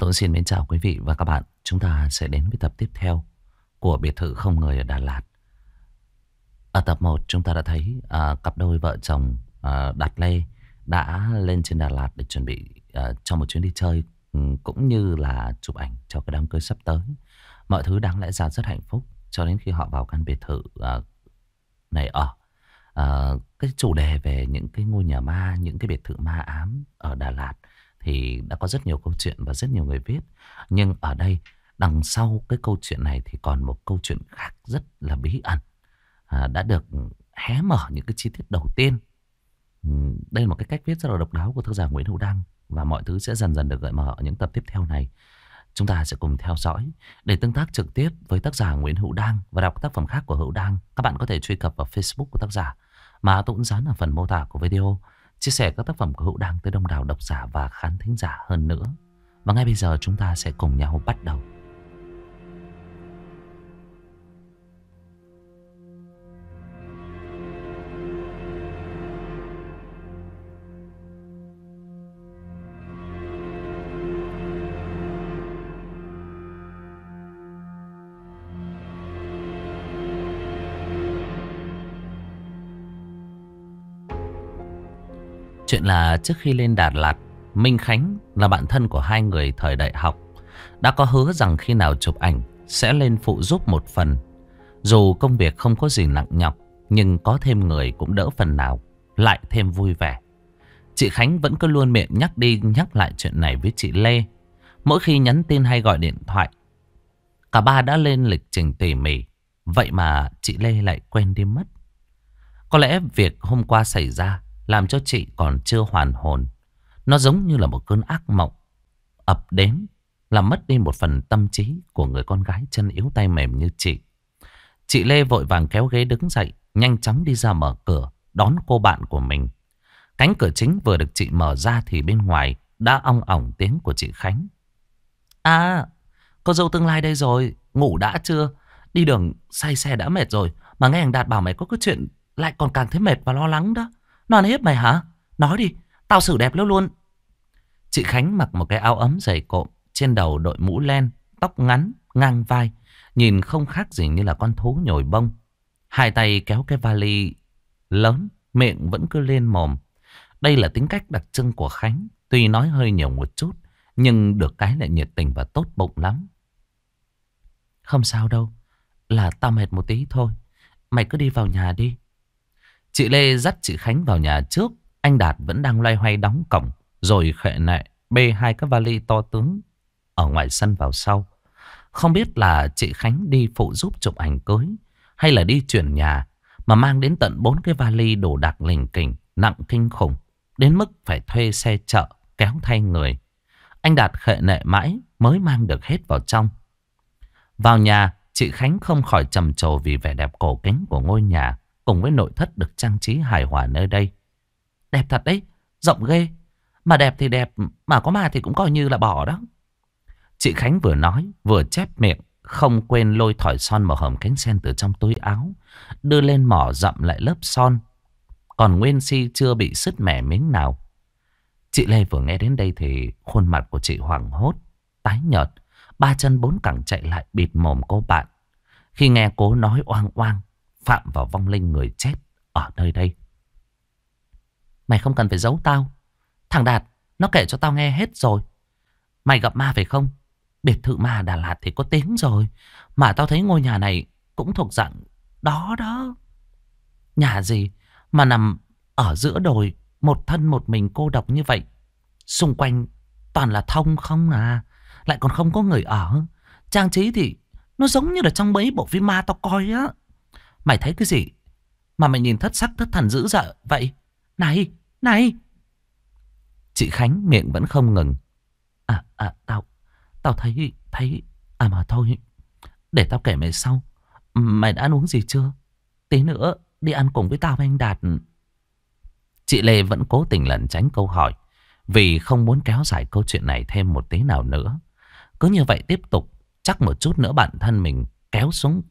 Tuấn xin mến chào quý vị và các bạn. Chúng ta sẽ đến với tập tiếp theo của biệt thự không người ở Đà Lạt. Ở tập 1 chúng ta đã thấy à, cặp đôi vợ chồng à, Đạt Lê đã lên trên Đà Lạt để chuẩn bị à, cho một chuyến đi chơi ừ, cũng như là chụp ảnh cho cái đám cưới sắp tới. Mọi thứ đáng lẽ ra rất hạnh phúc cho đến khi họ vào căn biệt thự à, này ở. À, cái chủ đề về những cái ngôi nhà ma, những cái biệt thự ma ám ở Đà Lạt thì đã có rất nhiều câu chuyện và rất nhiều người viết. Nhưng ở đây đằng sau cái câu chuyện này thì còn một câu chuyện khác rất là bí ẩn. À, đã được hé mở những cái chi tiết đầu tiên. Ừ, đây là một cái cách viết rất là độc đáo của tác giả Nguyễn Hữu Đăng và mọi thứ sẽ dần dần được gợi mở ở những tập tiếp theo này. Chúng ta sẽ cùng theo dõi để tương tác trực tiếp với tác giả Nguyễn Hữu Đăng và đọc tác phẩm khác của Hữu Đăng. Các bạn có thể truy cập vào Facebook của tác giả mà tôi cũng dán ở phần mô tả của video chia sẻ các tác phẩm của Hữu Đăng tới đông đảo độc giả và khán thính giả hơn nữa. Và ngay bây giờ chúng ta sẽ cùng nhau bắt đầu Chuyện là trước khi lên Đà Lạt, Minh Khánh là bạn thân của hai người thời đại học. Đã có hứa rằng khi nào chụp ảnh sẽ lên phụ giúp một phần. Dù công việc không có gì nặng nhọc, nhưng có thêm người cũng đỡ phần nào, lại thêm vui vẻ. Chị Khánh vẫn cứ luôn miệng nhắc đi nhắc lại chuyện này với chị Lê. Mỗi khi nhắn tin hay gọi điện thoại, cả ba đã lên lịch trình tỉ mỉ. Vậy mà chị Lê lại quên đi mất. Có lẽ việc hôm qua xảy ra làm cho chị còn chưa hoàn hồn Nó giống như là một cơn ác mộng ập đến Làm mất đi một phần tâm trí Của người con gái chân yếu tay mềm như chị Chị Lê vội vàng kéo ghế đứng dậy Nhanh chóng đi ra mở cửa Đón cô bạn của mình Cánh cửa chính vừa được chị mở ra Thì bên ngoài đã ong ỏng tiếng của chị Khánh À Cô dâu tương lai đây rồi Ngủ đã chưa Đi đường say xe đã mệt rồi Mà nghe anh Đạt bảo mày có cái chuyện Lại còn càng thấy mệt và lo lắng đó nó hiếp mày hả? Nói đi, tao xử đẹp luôn luôn. Chị Khánh mặc một cái áo ấm dày cộm, trên đầu đội mũ len, tóc ngắn, ngang vai. Nhìn không khác gì như là con thú nhồi bông. Hai tay kéo cái vali lớn, miệng vẫn cứ lên mồm. Đây là tính cách đặc trưng của Khánh. Tuy nói hơi nhiều một chút, nhưng được cái lại nhiệt tình và tốt bụng lắm. Không sao đâu, là tao mệt một tí thôi. Mày cứ đi vào nhà đi, Chị Lê dắt chị Khánh vào nhà trước. Anh Đạt vẫn đang loay hoay đóng cổng. Rồi khệ nệ bê hai cái vali to tướng ở ngoài sân vào sau. Không biết là chị Khánh đi phụ giúp chụp ảnh cưới hay là đi chuyển nhà mà mang đến tận bốn cái vali đồ đạc lình kình nặng kinh khủng đến mức phải thuê xe chợ kéo thay người. Anh Đạt khệ nệ mãi mới mang được hết vào trong. Vào nhà, chị Khánh không khỏi trầm trồ vì vẻ đẹp cổ kính của ngôi nhà cùng với nội thất được trang trí hài hòa nơi đây. Đẹp thật đấy, rộng ghê. Mà đẹp thì đẹp, mà có mà thì cũng coi như là bỏ đó. Chị Khánh vừa nói, vừa chép miệng, không quên lôi thỏi son màu hồng cánh sen từ trong túi áo, đưa lên mỏ dặm lại lớp son. Còn Nguyên Si chưa bị sứt mẻ miếng nào. Chị Lê vừa nghe đến đây thì khuôn mặt của chị hoảng hốt, tái nhợt, ba chân bốn cẳng chạy lại bịt mồm cô bạn. Khi nghe cô nói oang oang, phạm vào vong linh người chết ở nơi đây. Mày không cần phải giấu tao. Thằng Đạt, nó kể cho tao nghe hết rồi. Mày gặp ma phải không? Biệt thự ma Đà Lạt thì có tiếng rồi. Mà tao thấy ngôi nhà này cũng thuộc dạng đó đó. Nhà gì mà nằm ở giữa đồi một thân một mình cô độc như vậy. Xung quanh toàn là thông không à. Lại còn không có người ở. Trang trí thì nó giống như là trong mấy bộ phim ma tao coi á. Mày thấy cái gì? Mà mày nhìn thất sắc thất thần dữ dợ vậy? Này, này! Chị Khánh miệng vẫn không ngừng. À, à, tao, tao thấy, thấy, à mà thôi. Để tao kể mày sau. Mày đã ăn uống gì chưa? Tí nữa đi ăn cùng với tao với anh Đạt. Chị Lê vẫn cố tình lẩn tránh câu hỏi. Vì không muốn kéo dài câu chuyện này thêm một tí nào nữa. Cứ như vậy tiếp tục. Chắc một chút nữa bản thân mình kéo xuống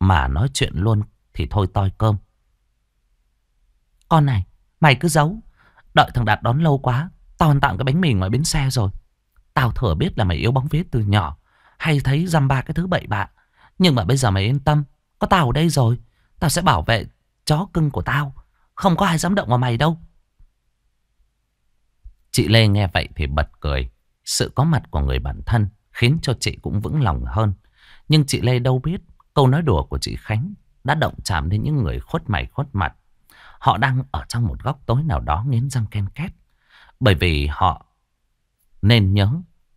mà nói chuyện luôn thì thôi toi cơm. Con này, mày cứ giấu. Đợi thằng Đạt đón lâu quá. Tao ăn tặng cái bánh mì ngoài bến xe rồi. Tao thừa biết là mày yếu bóng vía từ nhỏ. Hay thấy dăm ba cái thứ bậy bạ. Nhưng mà bây giờ mày yên tâm. Có tao ở đây rồi. Tao sẽ bảo vệ chó cưng của tao. Không có ai dám động vào mày đâu. Chị Lê nghe vậy thì bật cười. Sự có mặt của người bản thân khiến cho chị cũng vững lòng hơn. Nhưng chị Lê đâu biết Câu nói đùa của chị Khánh đã động chạm đến những người khuất mày khuất mặt. Họ đang ở trong một góc tối nào đó nghiến răng ken két. Bởi vì họ nên nhớ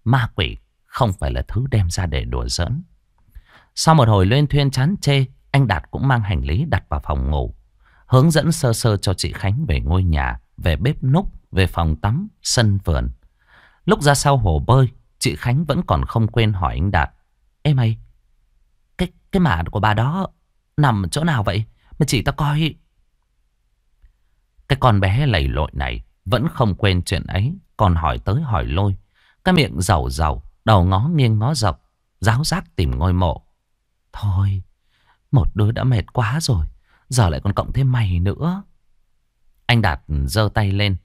ma quỷ không phải là thứ đem ra để đùa giỡn. Sau một hồi luyên thuyên chán chê, anh Đạt cũng mang hành lý đặt vào phòng ngủ. Hướng dẫn sơ sơ cho chị Khánh về ngôi nhà, về bếp núc, về phòng tắm, sân vườn. Lúc ra sau hồ bơi, chị Khánh vẫn còn không quên hỏi anh Đạt. Em ơi, cái mả của bà đó nằm chỗ nào vậy? Mà chỉ ta coi... Cái con bé lầy lội này vẫn không quên chuyện ấy. Còn hỏi tới hỏi lôi. Cái miệng giàu giàu, đầu ngó nghiêng ngó dọc. Giáo giác tìm ngôi mộ. Thôi, một đứa đã mệt quá rồi. Giờ lại còn cộng thêm mày nữa. Anh Đạt giơ tay lên.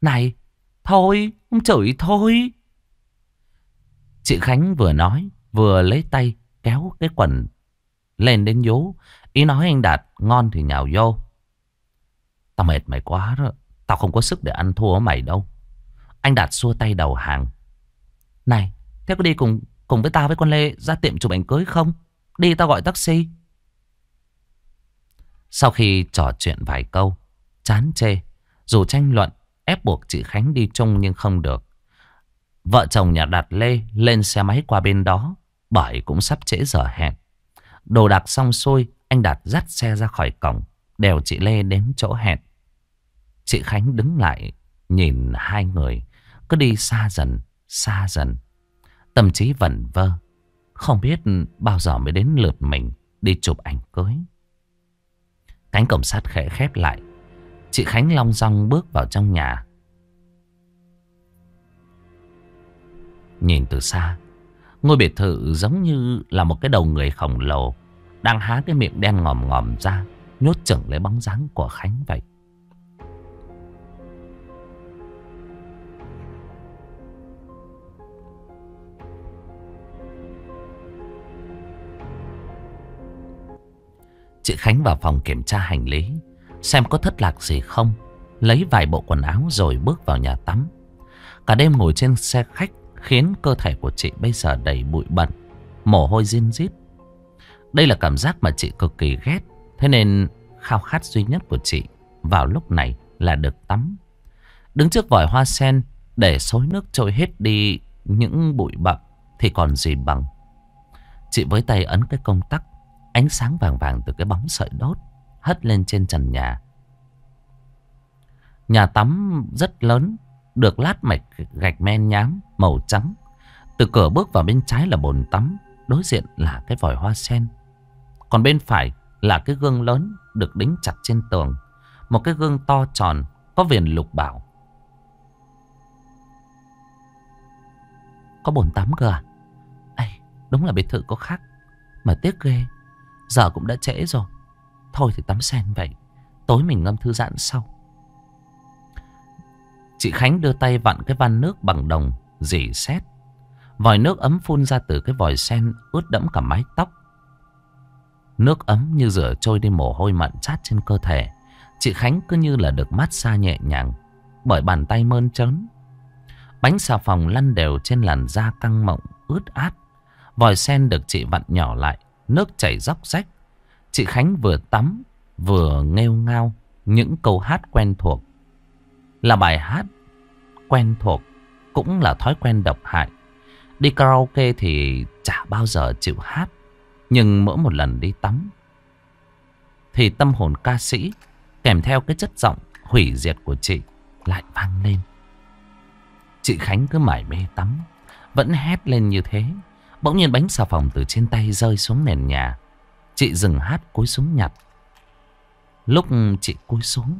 Này, thôi, không chửi thôi. Chị Khánh vừa nói, vừa lấy tay kéo cái quần lên đến vú. Ý nói anh Đạt ngon thì nhào vô. Tao mệt mày quá rồi. Tao không có sức để ăn thua với mày đâu. Anh Đạt xua tay đầu hàng. Này, thế có đi cùng cùng với tao với con Lê ra tiệm chụp ảnh cưới không? Đi tao gọi taxi. Sau khi trò chuyện vài câu, chán chê, dù tranh luận, ép buộc chị Khánh đi chung nhưng không được. Vợ chồng nhà Đạt Lê lên xe máy qua bên đó bởi cũng sắp trễ giờ hẹn Đồ đạc xong xuôi Anh Đạt dắt xe ra khỏi cổng đèo chị Lê đến chỗ hẹn Chị Khánh đứng lại Nhìn hai người Cứ đi xa dần xa dần Tâm trí vẩn vơ Không biết bao giờ mới đến lượt mình Đi chụp ảnh cưới Cánh cổng sắt khẽ khép lại Chị Khánh long rong bước vào trong nhà Nhìn từ xa Ngôi biệt thự giống như là một cái đầu người khổng lồ Đang há cái miệng đen ngòm ngòm ra Nhốt chừng lấy bóng dáng của Khánh vậy Chị Khánh vào phòng kiểm tra hành lý Xem có thất lạc gì không Lấy vài bộ quần áo rồi bước vào nhà tắm Cả đêm ngồi trên xe khách khiến cơ thể của chị bây giờ đầy bụi bẩn, mồ hôi rin rít. Đây là cảm giác mà chị cực kỳ ghét, thế nên khao khát duy nhất của chị vào lúc này là được tắm. Đứng trước vòi hoa sen để xối nước trôi hết đi những bụi bặm thì còn gì bằng. Chị với tay ấn cái công tắc, ánh sáng vàng vàng từ cái bóng sợi đốt hất lên trên trần nhà. Nhà tắm rất lớn, được lát mạch gạch men nhám màu trắng. Từ cửa bước vào bên trái là bồn tắm, đối diện là cái vòi hoa sen. Còn bên phải là cái gương lớn được đính chặt trên tường. Một cái gương to tròn có viền lục bảo. Có bồn tắm cơ à? Ây, đúng là biệt thự có khác. Mà tiếc ghê, giờ cũng đã trễ rồi. Thôi thì tắm sen vậy, tối mình ngâm thư giãn sau. Chị Khánh đưa tay vặn cái van nước bằng đồng, dỉ xét. Vòi nước ấm phun ra từ cái vòi sen ướt đẫm cả mái tóc. Nước ấm như rửa trôi đi mồ hôi mặn chát trên cơ thể. Chị Khánh cứ như là được mát xa nhẹ nhàng bởi bàn tay mơn trớn. Bánh xà phòng lăn đều trên làn da căng mộng, ướt át. Vòi sen được chị vặn nhỏ lại, nước chảy róc rách. Chị Khánh vừa tắm, vừa nghêu ngao những câu hát quen thuộc là bài hát quen thuộc, cũng là thói quen độc hại. Đi karaoke thì chả bao giờ chịu hát, nhưng mỗi một lần đi tắm thì tâm hồn ca sĩ kèm theo cái chất giọng hủy diệt của chị lại vang lên. Chị Khánh cứ mải mê tắm, vẫn hét lên như thế. Bỗng nhiên bánh xà phòng từ trên tay rơi xuống nền nhà. Chị dừng hát cúi xuống nhặt. Lúc chị cúi xuống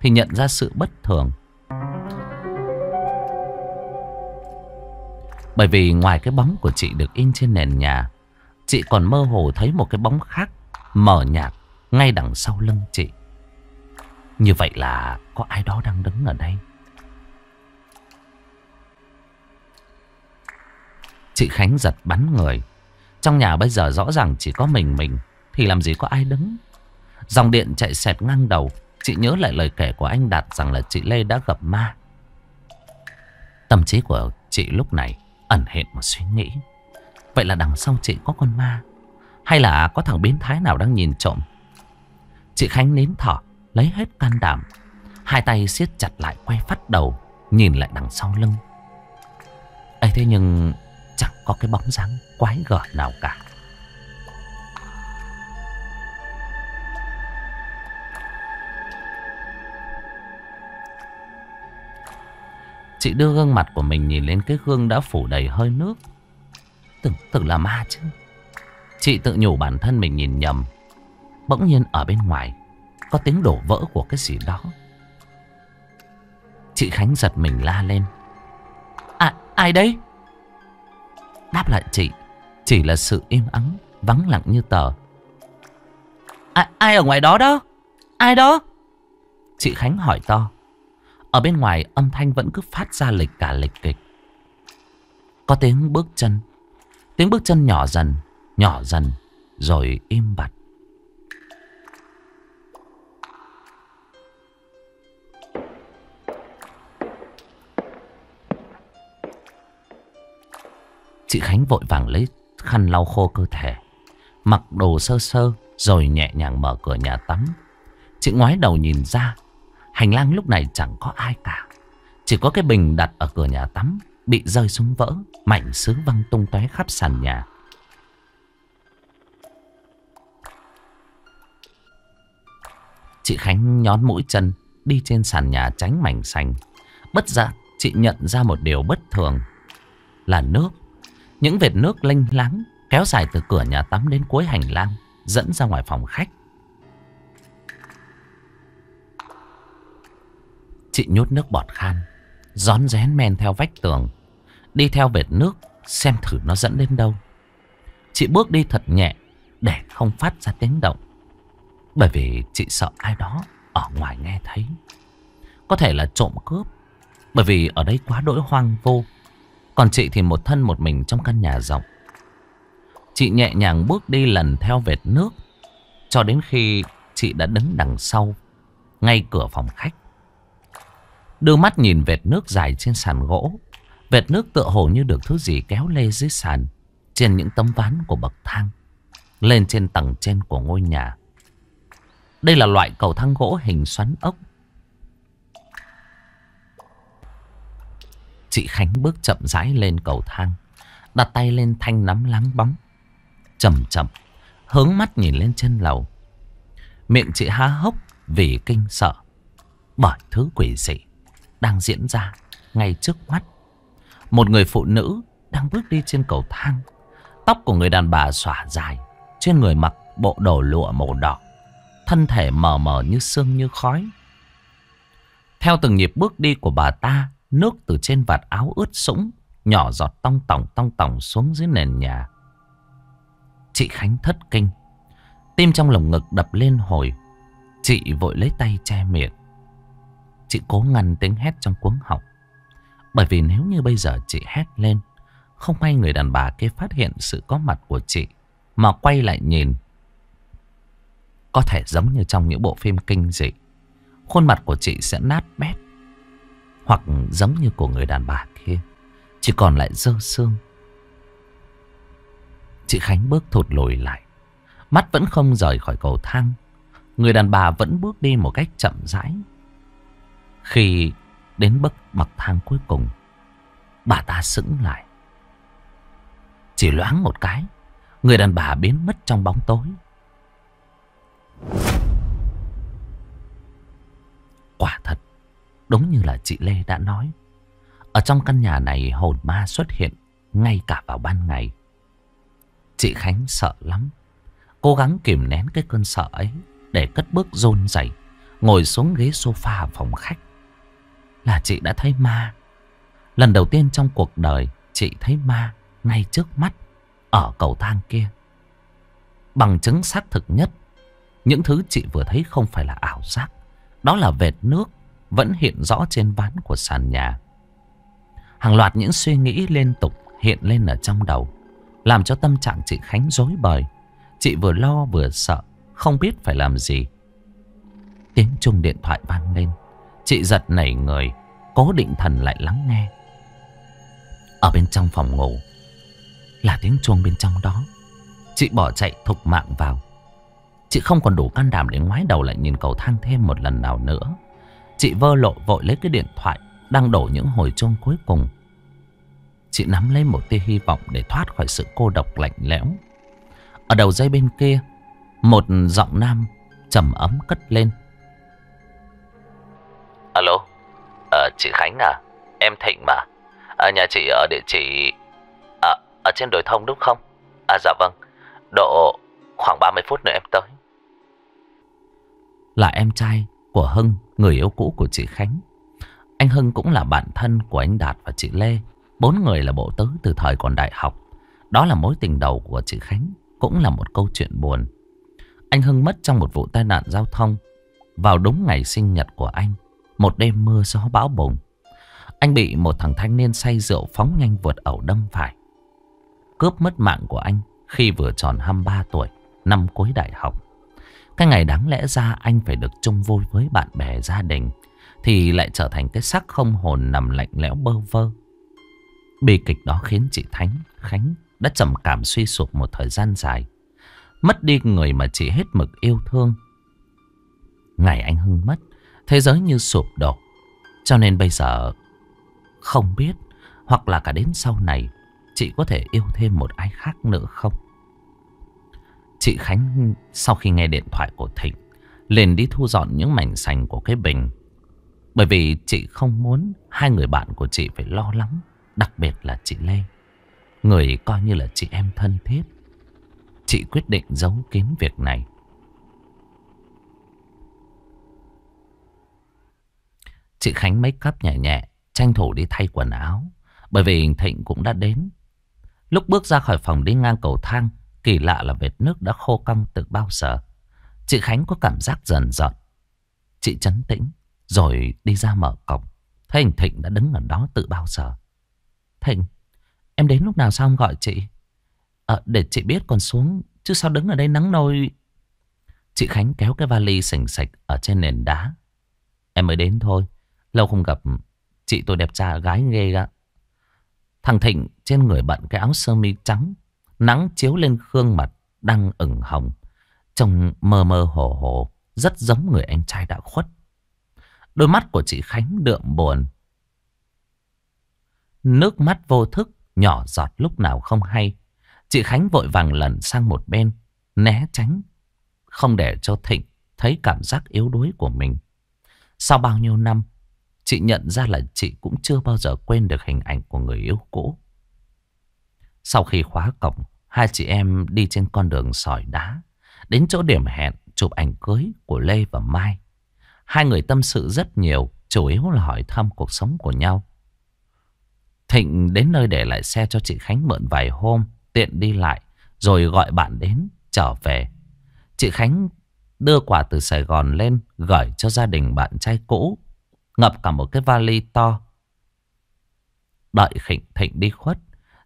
thì nhận ra sự bất thường. Bởi vì ngoài cái bóng của chị được in trên nền nhà, chị còn mơ hồ thấy một cái bóng khác mở nhạt ngay đằng sau lưng chị. Như vậy là có ai đó đang đứng ở đây. Chị Khánh giật bắn người. Trong nhà bây giờ rõ ràng chỉ có mình mình thì làm gì có ai đứng. Dòng điện chạy xẹt ngang đầu Chị nhớ lại lời kể của anh Đạt rằng là chị Lê đã gặp ma. Tâm trí của chị lúc này ẩn hiện một suy nghĩ. Vậy là đằng sau chị có con ma. Hay là có thằng biến thái nào đang nhìn trộm. Chị Khánh nín thở, lấy hết can đảm. Hai tay siết chặt lại quay phát đầu, nhìn lại đằng sau lưng. ấy thế nhưng chẳng có cái bóng dáng quái gở nào cả. Chị đưa gương mặt của mình nhìn lên cái gương đã phủ đầy hơi nước Tưởng tưởng là ma chứ Chị tự nhủ bản thân mình nhìn nhầm Bỗng nhiên ở bên ngoài Có tiếng đổ vỡ của cái gì đó Chị Khánh giật mình la lên À ai đấy Đáp lại chị Chỉ là sự im ắng Vắng lặng như tờ à, Ai ở ngoài đó đó Ai đó Chị Khánh hỏi to ở bên ngoài âm thanh vẫn cứ phát ra lịch cả lịch kịch. Có tiếng bước chân. Tiếng bước chân nhỏ dần, nhỏ dần, rồi im bặt. Chị Khánh vội vàng lấy khăn lau khô cơ thể. Mặc đồ sơ sơ rồi nhẹ nhàng mở cửa nhà tắm. Chị ngoái đầu nhìn ra Hành lang lúc này chẳng có ai cả. Chỉ có cái bình đặt ở cửa nhà tắm bị rơi xuống vỡ, mảnh sứ văng tung tóe khắp sàn nhà. Chị Khánh nhón mũi chân đi trên sàn nhà tránh mảnh sành. Bất giác chị nhận ra một điều bất thường là nước. Những vệt nước lênh láng kéo dài từ cửa nhà tắm đến cuối hành lang dẫn ra ngoài phòng khách. Chị nhốt nước bọt khan rón rén men theo vách tường Đi theo vệt nước Xem thử nó dẫn đến đâu Chị bước đi thật nhẹ Để không phát ra tiếng động Bởi vì chị sợ ai đó Ở ngoài nghe thấy Có thể là trộm cướp Bởi vì ở đây quá đỗi hoang vô Còn chị thì một thân một mình trong căn nhà rộng Chị nhẹ nhàng bước đi lần theo vệt nước Cho đến khi chị đã đứng đằng sau Ngay cửa phòng khách Đưa mắt nhìn vệt nước dài trên sàn gỗ Vệt nước tựa hồ như được thứ gì kéo lê dưới sàn Trên những tấm ván của bậc thang Lên trên tầng trên của ngôi nhà Đây là loại cầu thang gỗ hình xoắn ốc Chị Khánh bước chậm rãi lên cầu thang Đặt tay lên thanh nắm láng bóng Chậm chậm Hướng mắt nhìn lên trên lầu Miệng chị há hốc vì kinh sợ Bởi thứ quỷ dị đang diễn ra ngay trước mắt. Một người phụ nữ đang bước đi trên cầu thang. Tóc của người đàn bà xõa dài, trên người mặc bộ đồ lụa màu đỏ, thân thể mờ mờ như sương như khói. Theo từng nhịp bước đi của bà ta, nước từ trên vạt áo ướt sũng, nhỏ giọt tong tòng tong tòng xuống dưới nền nhà. Chị Khánh thất kinh, tim trong lồng ngực đập lên hồi, chị vội lấy tay che miệng. Chị cố ngăn tiếng hét trong cuống họng Bởi vì nếu như bây giờ chị hét lên Không may người đàn bà kia phát hiện sự có mặt của chị Mà quay lại nhìn Có thể giống như trong những bộ phim kinh dị Khuôn mặt của chị sẽ nát bét Hoặc giống như của người đàn bà kia Chỉ còn lại dơ xương Chị Khánh bước thụt lùi lại Mắt vẫn không rời khỏi cầu thang Người đàn bà vẫn bước đi một cách chậm rãi khi đến bậc bậc thang cuối cùng, bà ta sững lại. Chỉ loáng một cái, người đàn bà biến mất trong bóng tối. Quả thật, đúng như là chị Lê đã nói. Ở trong căn nhà này hồn ma xuất hiện ngay cả vào ban ngày. Chị Khánh sợ lắm. Cố gắng kiềm nén cái cơn sợ ấy để cất bước rôn rẩy ngồi xuống ghế sofa phòng khách là chị đã thấy ma. Lần đầu tiên trong cuộc đời chị thấy ma ngay trước mắt ở cầu thang kia. Bằng chứng xác thực nhất, những thứ chị vừa thấy không phải là ảo giác. Đó là vệt nước vẫn hiện rõ trên ván của sàn nhà. Hàng loạt những suy nghĩ liên tục hiện lên ở trong đầu. Làm cho tâm trạng chị Khánh rối bời. Chị vừa lo vừa sợ, không biết phải làm gì. Tiếng chuông điện thoại vang lên. Chị giật nảy người Cố định thần lại lắng nghe Ở bên trong phòng ngủ Là tiếng chuông bên trong đó Chị bỏ chạy thục mạng vào Chị không còn đủ can đảm để ngoái đầu lại nhìn cầu thang thêm một lần nào nữa Chị vơ lộ vội lấy cái điện thoại Đang đổ những hồi chuông cuối cùng Chị nắm lấy một tia hy vọng để thoát khỏi sự cô độc lạnh lẽo Ở đầu dây bên kia Một giọng nam trầm ấm cất lên Alo, à, chị Khánh à, em Thịnh mà. À, nhà chị ở địa chỉ... À, ở trên đồi thông đúng không? À dạ vâng, độ khoảng 30 phút nữa em tới. Là em trai của Hưng, người yêu cũ của chị Khánh. Anh Hưng cũng là bạn thân của anh Đạt và chị Lê. Bốn người là bộ tứ từ thời còn đại học. Đó là mối tình đầu của chị Khánh, cũng là một câu chuyện buồn. Anh Hưng mất trong một vụ tai nạn giao thông vào đúng ngày sinh nhật của anh. Một đêm mưa gió bão bùng Anh bị một thằng thanh niên say rượu phóng nhanh vượt ẩu đâm phải Cướp mất mạng của anh khi vừa tròn 23 tuổi Năm cuối đại học Cái ngày đáng lẽ ra anh phải được chung vui với bạn bè gia đình Thì lại trở thành cái xác không hồn nằm lạnh lẽo bơ vơ Bi kịch đó khiến chị Thánh, Khánh đã trầm cảm suy sụp một thời gian dài. Mất đi người mà chị hết mực yêu thương. Ngày anh Hưng mất, Thế giới như sụp đổ. Cho nên bây giờ không biết hoặc là cả đến sau này chị có thể yêu thêm một ai khác nữa không? Chị Khánh sau khi nghe điện thoại của Thịnh liền đi thu dọn những mảnh sành của cái bình. Bởi vì chị không muốn hai người bạn của chị phải lo lắng, đặc biệt là chị Lê. Người coi như là chị em thân thiết. Chị quyết định giấu kín việc này. Chị Khánh make up nhẹ nhẹ, tranh thủ đi thay quần áo, bởi vì Thịnh cũng đã đến. Lúc bước ra khỏi phòng đi ngang cầu thang, kỳ lạ là vệt nước đã khô căng từ bao giờ. Chị Khánh có cảm giác dần dọn. Chị chấn tĩnh, rồi đi ra mở cổng. Thấy anh Thịnh đã đứng ở đó từ bao giờ. Thịnh, em đến lúc nào sao không gọi chị? Ờ, để chị biết còn xuống, chứ sao đứng ở đây nắng nôi... Chị Khánh kéo cái vali sành sạch ở trên nền đá. Em mới đến thôi, Lâu không gặp Chị tôi đẹp trai gái ghê đó Thằng Thịnh trên người bận cái áo sơ mi trắng Nắng chiếu lên khương mặt Đang ửng hồng Trông mơ mơ hồ hồ Rất giống người anh trai đã khuất Đôi mắt của chị Khánh đượm buồn Nước mắt vô thức Nhỏ giọt lúc nào không hay Chị Khánh vội vàng lẩn sang một bên Né tránh Không để cho Thịnh thấy cảm giác yếu đuối của mình Sau bao nhiêu năm Chị nhận ra là chị cũng chưa bao giờ quên được hình ảnh của người yêu cũ. Sau khi khóa cổng, hai chị em đi trên con đường sỏi đá, đến chỗ điểm hẹn chụp ảnh cưới của Lê và Mai. Hai người tâm sự rất nhiều, chủ yếu là hỏi thăm cuộc sống của nhau. Thịnh đến nơi để lại xe cho chị Khánh mượn vài hôm, tiện đi lại, rồi gọi bạn đến, trở về. Chị Khánh đưa quà từ Sài Gòn lên, gửi cho gia đình bạn trai cũ Ngập cả một cái vali to Đợi Khịnh Thịnh đi khuất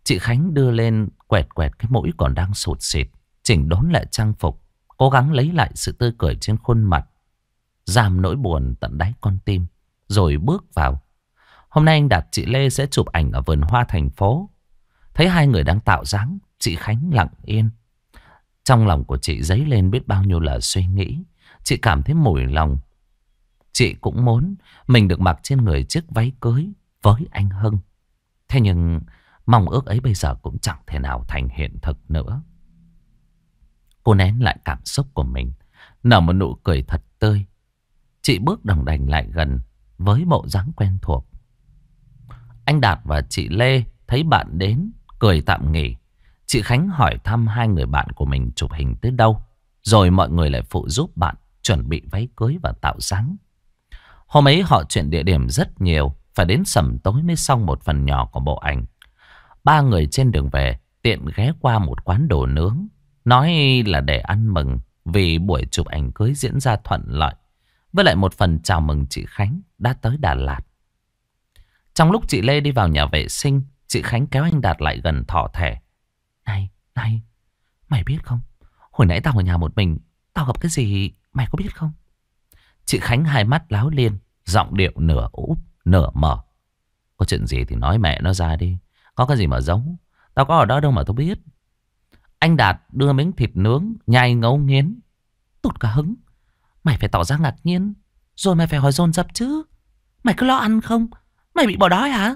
Chị Khánh đưa lên quẹt quẹt cái mũi còn đang sụt xịt Chỉnh đốn lại trang phục Cố gắng lấy lại sự tươi cười trên khuôn mặt Giảm nỗi buồn tận đáy con tim Rồi bước vào Hôm nay anh đặt chị Lê sẽ chụp ảnh ở vườn hoa thành phố Thấy hai người đang tạo dáng Chị Khánh lặng yên Trong lòng của chị dấy lên biết bao nhiêu là suy nghĩ Chị cảm thấy mùi lòng Chị cũng muốn mình được mặc trên người chiếc váy cưới với anh Hưng. Thế nhưng mong ước ấy bây giờ cũng chẳng thể nào thành hiện thực nữa. Cô nén lại cảm xúc của mình, nở một nụ cười thật tươi. Chị bước đồng đành lại gần với bộ dáng quen thuộc. Anh Đạt và chị Lê thấy bạn đến, cười tạm nghỉ. Chị Khánh hỏi thăm hai người bạn của mình chụp hình tới đâu. Rồi mọi người lại phụ giúp bạn chuẩn bị váy cưới và tạo dáng. Hôm ấy họ chuyển địa điểm rất nhiều, phải đến sầm tối mới xong một phần nhỏ của bộ ảnh. Ba người trên đường về, tiện ghé qua một quán đồ nướng. Nói là để ăn mừng vì buổi chụp ảnh cưới diễn ra thuận lợi. Với lại một phần chào mừng chị Khánh đã tới Đà Lạt. Trong lúc chị Lê đi vào nhà vệ sinh, chị Khánh kéo anh Đạt lại gần thỏ thẻ. Này, này, mày biết không? Hồi nãy tao ở nhà một mình, tao gặp cái gì mày có biết không? Chị Khánh hai mắt láo liên, giọng điệu nửa úp, nửa mở. Có chuyện gì thì nói mẹ nó ra đi. Có cái gì mà giống. Tao có ở đó đâu mà tao biết. Anh Đạt đưa miếng thịt nướng, nhai ngấu nghiến. Tụt cả hứng. Mày phải tỏ ra ngạc nhiên. Rồi mày phải hỏi dồn dập chứ. Mày cứ lo ăn không? Mày bị bỏ đói hả?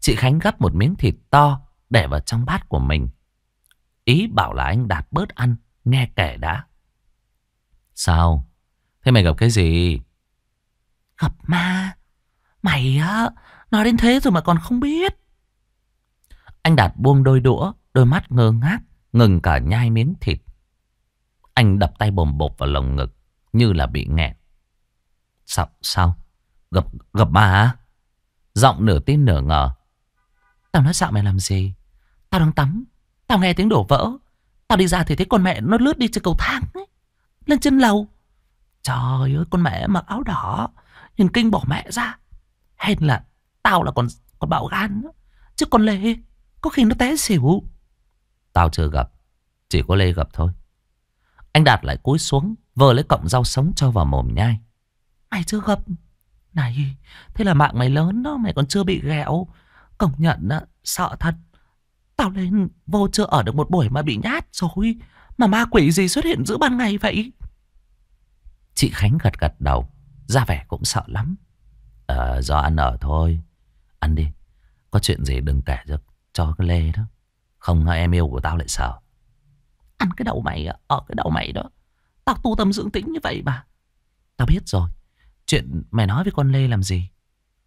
Chị Khánh gấp một miếng thịt to để vào trong bát của mình. Ý bảo là anh Đạt bớt ăn, nghe kể đã. Sao? Thế mày gặp cái gì? Gặp ma. Mày á, nói đến thế rồi mà còn không biết. Anh Đạt buông đôi đũa, đôi mắt ngơ ngác, ngừng cả nhai miếng thịt. Anh đập tay bồm bột vào lồng ngực, như là bị nghẹn. Sao? Sao? Gặp, gặp ma á? Giọng nửa tin nửa ngờ. Tao nói dạo mày làm gì? Tao đang tắm, tao nghe tiếng đổ vỡ. Tao đi ra thì thấy con mẹ nó lướt đi trên cầu thang ấy. Lên trên lầu Trời ơi con mẹ mặc áo đỏ Nhìn kinh bỏ mẹ ra Hèn là tao là con, con bạo gan Chứ con Lê Có khi nó té xỉu Tao chưa gặp Chỉ có Lê gặp thôi Anh Đạt lại cúi xuống Vờ lấy cọng rau sống cho vào mồm nhai Mày chưa gặp Này Thế là mạng mày lớn đó Mày còn chưa bị ghẹo Công nhận đó, Sợ thật Tao lên vô chưa ở được một buổi mà bị nhát rồi Mà ma quỷ gì xuất hiện giữa ban ngày vậy Chị Khánh gật gật đầu Ra vẻ cũng sợ lắm Ờ do ăn ở thôi Ăn đi Có chuyện gì đừng kể cho, cho cái lê đó Không ờ, em yêu của tao lại sợ Ăn cái đầu mày Ở ờ, cái đầu mày đó Tao tu tâm dưỡng tĩnh như vậy mà Tao biết rồi Chuyện mày nói với con Lê làm gì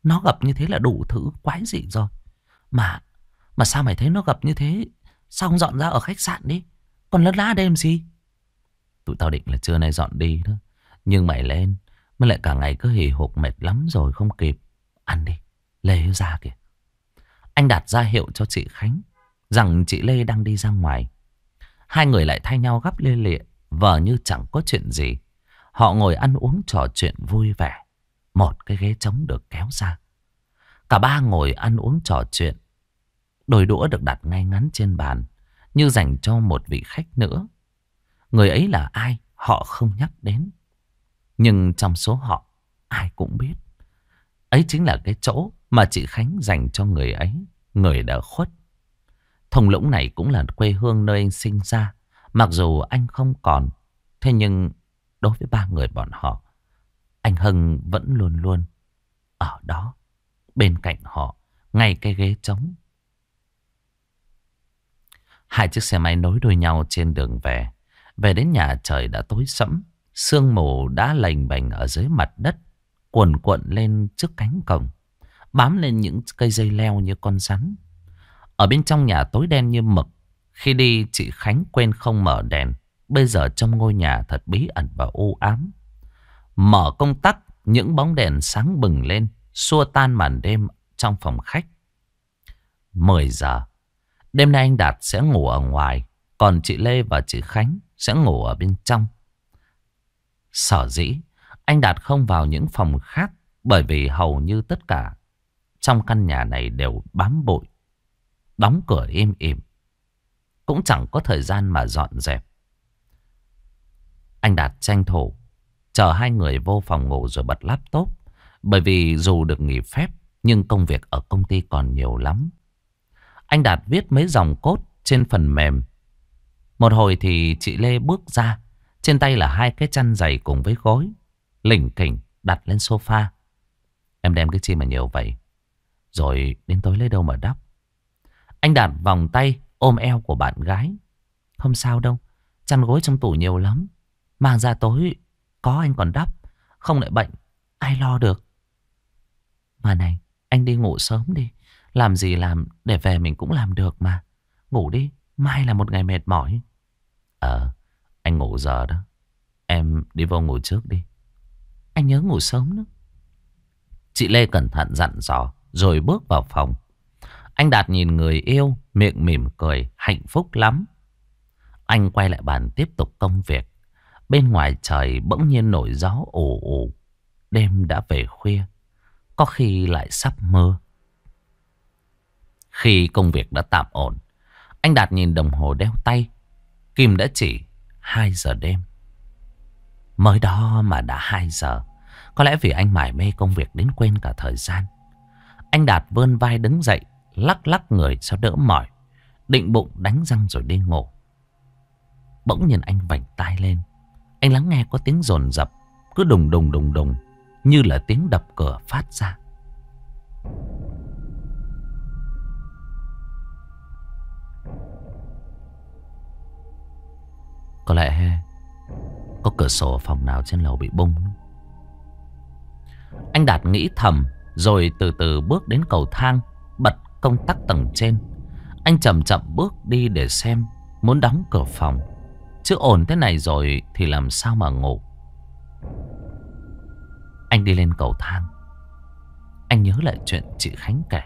Nó gặp như thế là đủ thứ quái gì rồi Mà Mà sao mày thấy nó gặp như thế Sao không dọn ra ở khách sạn đi Còn lớn lá đêm gì Tụi tao định là trưa nay dọn đi thôi. Nhưng mày lên Mới lại cả ngày cứ hì hục mệt lắm rồi không kịp Ăn đi Lê ra kìa Anh đặt ra hiệu cho chị Khánh Rằng chị Lê đang đi ra ngoài Hai người lại thay nhau gấp lê lịa Vờ như chẳng có chuyện gì Họ ngồi ăn uống trò chuyện vui vẻ Một cái ghế trống được kéo ra Cả ba ngồi ăn uống trò chuyện Đôi đũa được đặt ngay ngắn trên bàn Như dành cho một vị khách nữa Người ấy là ai Họ không nhắc đến nhưng trong số họ Ai cũng biết Ấy chính là cái chỗ mà chị Khánh dành cho người ấy Người đã khuất Thùng lũng này cũng là quê hương nơi anh sinh ra Mặc dù anh không còn Thế nhưng đối với ba người bọn họ Anh Hưng vẫn luôn luôn Ở đó Bên cạnh họ Ngay cái ghế trống Hai chiếc xe máy nối đuôi nhau trên đường về Về đến nhà trời đã tối sẫm Sương mù đã lành bành ở dưới mặt đất, cuồn cuộn lên trước cánh cổng, bám lên những cây dây leo như con rắn. Ở bên trong nhà tối đen như mực, khi đi chị Khánh quên không mở đèn. Bây giờ trong ngôi nhà thật bí ẩn và u ám. Mở công tắc, những bóng đèn sáng bừng lên, xua tan màn đêm trong phòng khách. 10 giờ, đêm nay anh Đạt sẽ ngủ ở ngoài, còn chị Lê và chị Khánh sẽ ngủ ở bên trong. Sở dĩ anh Đạt không vào những phòng khác bởi vì hầu như tất cả trong căn nhà này đều bám bụi, đóng cửa im ỉm, cũng chẳng có thời gian mà dọn dẹp. Anh Đạt tranh thủ, chờ hai người vô phòng ngủ rồi bật laptop, bởi vì dù được nghỉ phép nhưng công việc ở công ty còn nhiều lắm. Anh Đạt viết mấy dòng cốt trên phần mềm. Một hồi thì chị Lê bước ra, trên tay là hai cái chăn dày cùng với gối. Lỉnh kỉnh đặt lên sofa. Em đem cái chi mà nhiều vậy. Rồi đến tối lấy đâu mà đắp. Anh đặt vòng tay ôm eo của bạn gái. Không sao đâu. Chăn gối trong tủ nhiều lắm. Mang ra tối có anh còn đắp. Không lại bệnh. Ai lo được. Mà này. Anh đi ngủ sớm đi. Làm gì làm để về mình cũng làm được mà. Ngủ đi. Mai là một ngày mệt mỏi. Ờ. À, anh ngủ giờ đó. Em đi vô ngủ trước đi. Anh nhớ ngủ sớm nữa. Chị Lê cẩn thận dặn dò rồi bước vào phòng. Anh Đạt nhìn người yêu, miệng mỉm cười, hạnh phúc lắm. Anh quay lại bàn tiếp tục công việc. Bên ngoài trời bỗng nhiên nổi gió ồ ồ. Đêm đã về khuya, có khi lại sắp mưa. Khi công việc đã tạm ổn, anh Đạt nhìn đồng hồ đeo tay. Kim đã chỉ hai giờ đêm. Mới đó mà đã hai giờ. Có lẽ vì anh mải mê công việc đến quên cả thời gian. Anh Đạt vươn vai đứng dậy, lắc lắc người cho đỡ mỏi. Định bụng đánh răng rồi đi ngủ. Bỗng nhìn anh vảnh tai lên. Anh lắng nghe có tiếng rồn rập, cứ đùng đùng đùng đùng, như là tiếng đập cửa phát ra. cửa sổ phòng nào trên lầu bị bung Anh Đạt nghĩ thầm Rồi từ từ bước đến cầu thang Bật công tắc tầng trên Anh chậm chậm bước đi để xem Muốn đóng cửa phòng Chứ ổn thế này rồi thì làm sao mà ngủ Anh đi lên cầu thang Anh nhớ lại chuyện chị Khánh kể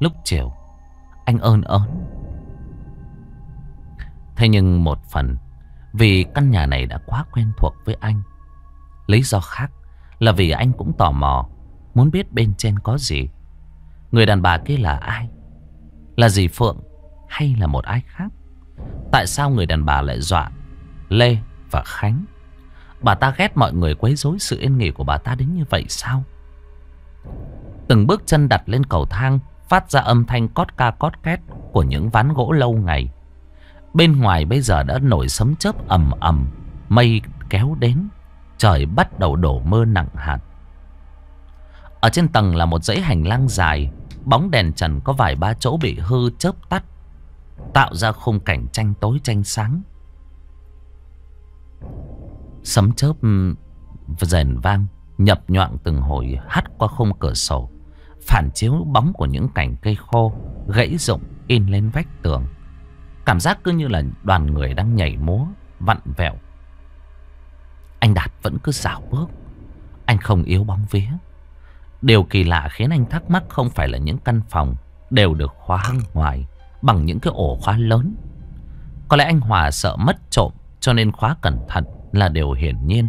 Lúc chiều Anh ơn ơn. Thế nhưng một phần vì căn nhà này đã quá quen thuộc với anh Lý do khác là vì anh cũng tò mò Muốn biết bên trên có gì Người đàn bà kia là ai Là dì Phượng hay là một ai khác Tại sao người đàn bà lại dọa Lê và Khánh Bà ta ghét mọi người quấy rối sự yên nghỉ của bà ta đến như vậy sao Từng bước chân đặt lên cầu thang Phát ra âm thanh cót ca cót két Của những ván gỗ lâu ngày Bên ngoài bây giờ đã nổi sấm chớp ầm ầm, mây kéo đến, trời bắt đầu đổ mưa nặng hạt. Ở trên tầng là một dãy hành lang dài, bóng đèn trần có vài ba chỗ bị hư chớp tắt, tạo ra khung cảnh tranh tối tranh sáng. Sấm chớp rền vang, nhập nhọn từng hồi hắt qua khung cửa sổ, phản chiếu bóng của những cành cây khô, gãy rộng in lên vách tường. Cảm giác cứ như là đoàn người đang nhảy múa, vặn vẹo. Anh Đạt vẫn cứ xảo bước. Anh không yếu bóng vía. Điều kỳ lạ khiến anh thắc mắc không phải là những căn phòng đều được khóa hăng ngoài bằng những cái ổ khóa lớn. Có lẽ anh Hòa sợ mất trộm cho nên khóa cẩn thận là điều hiển nhiên.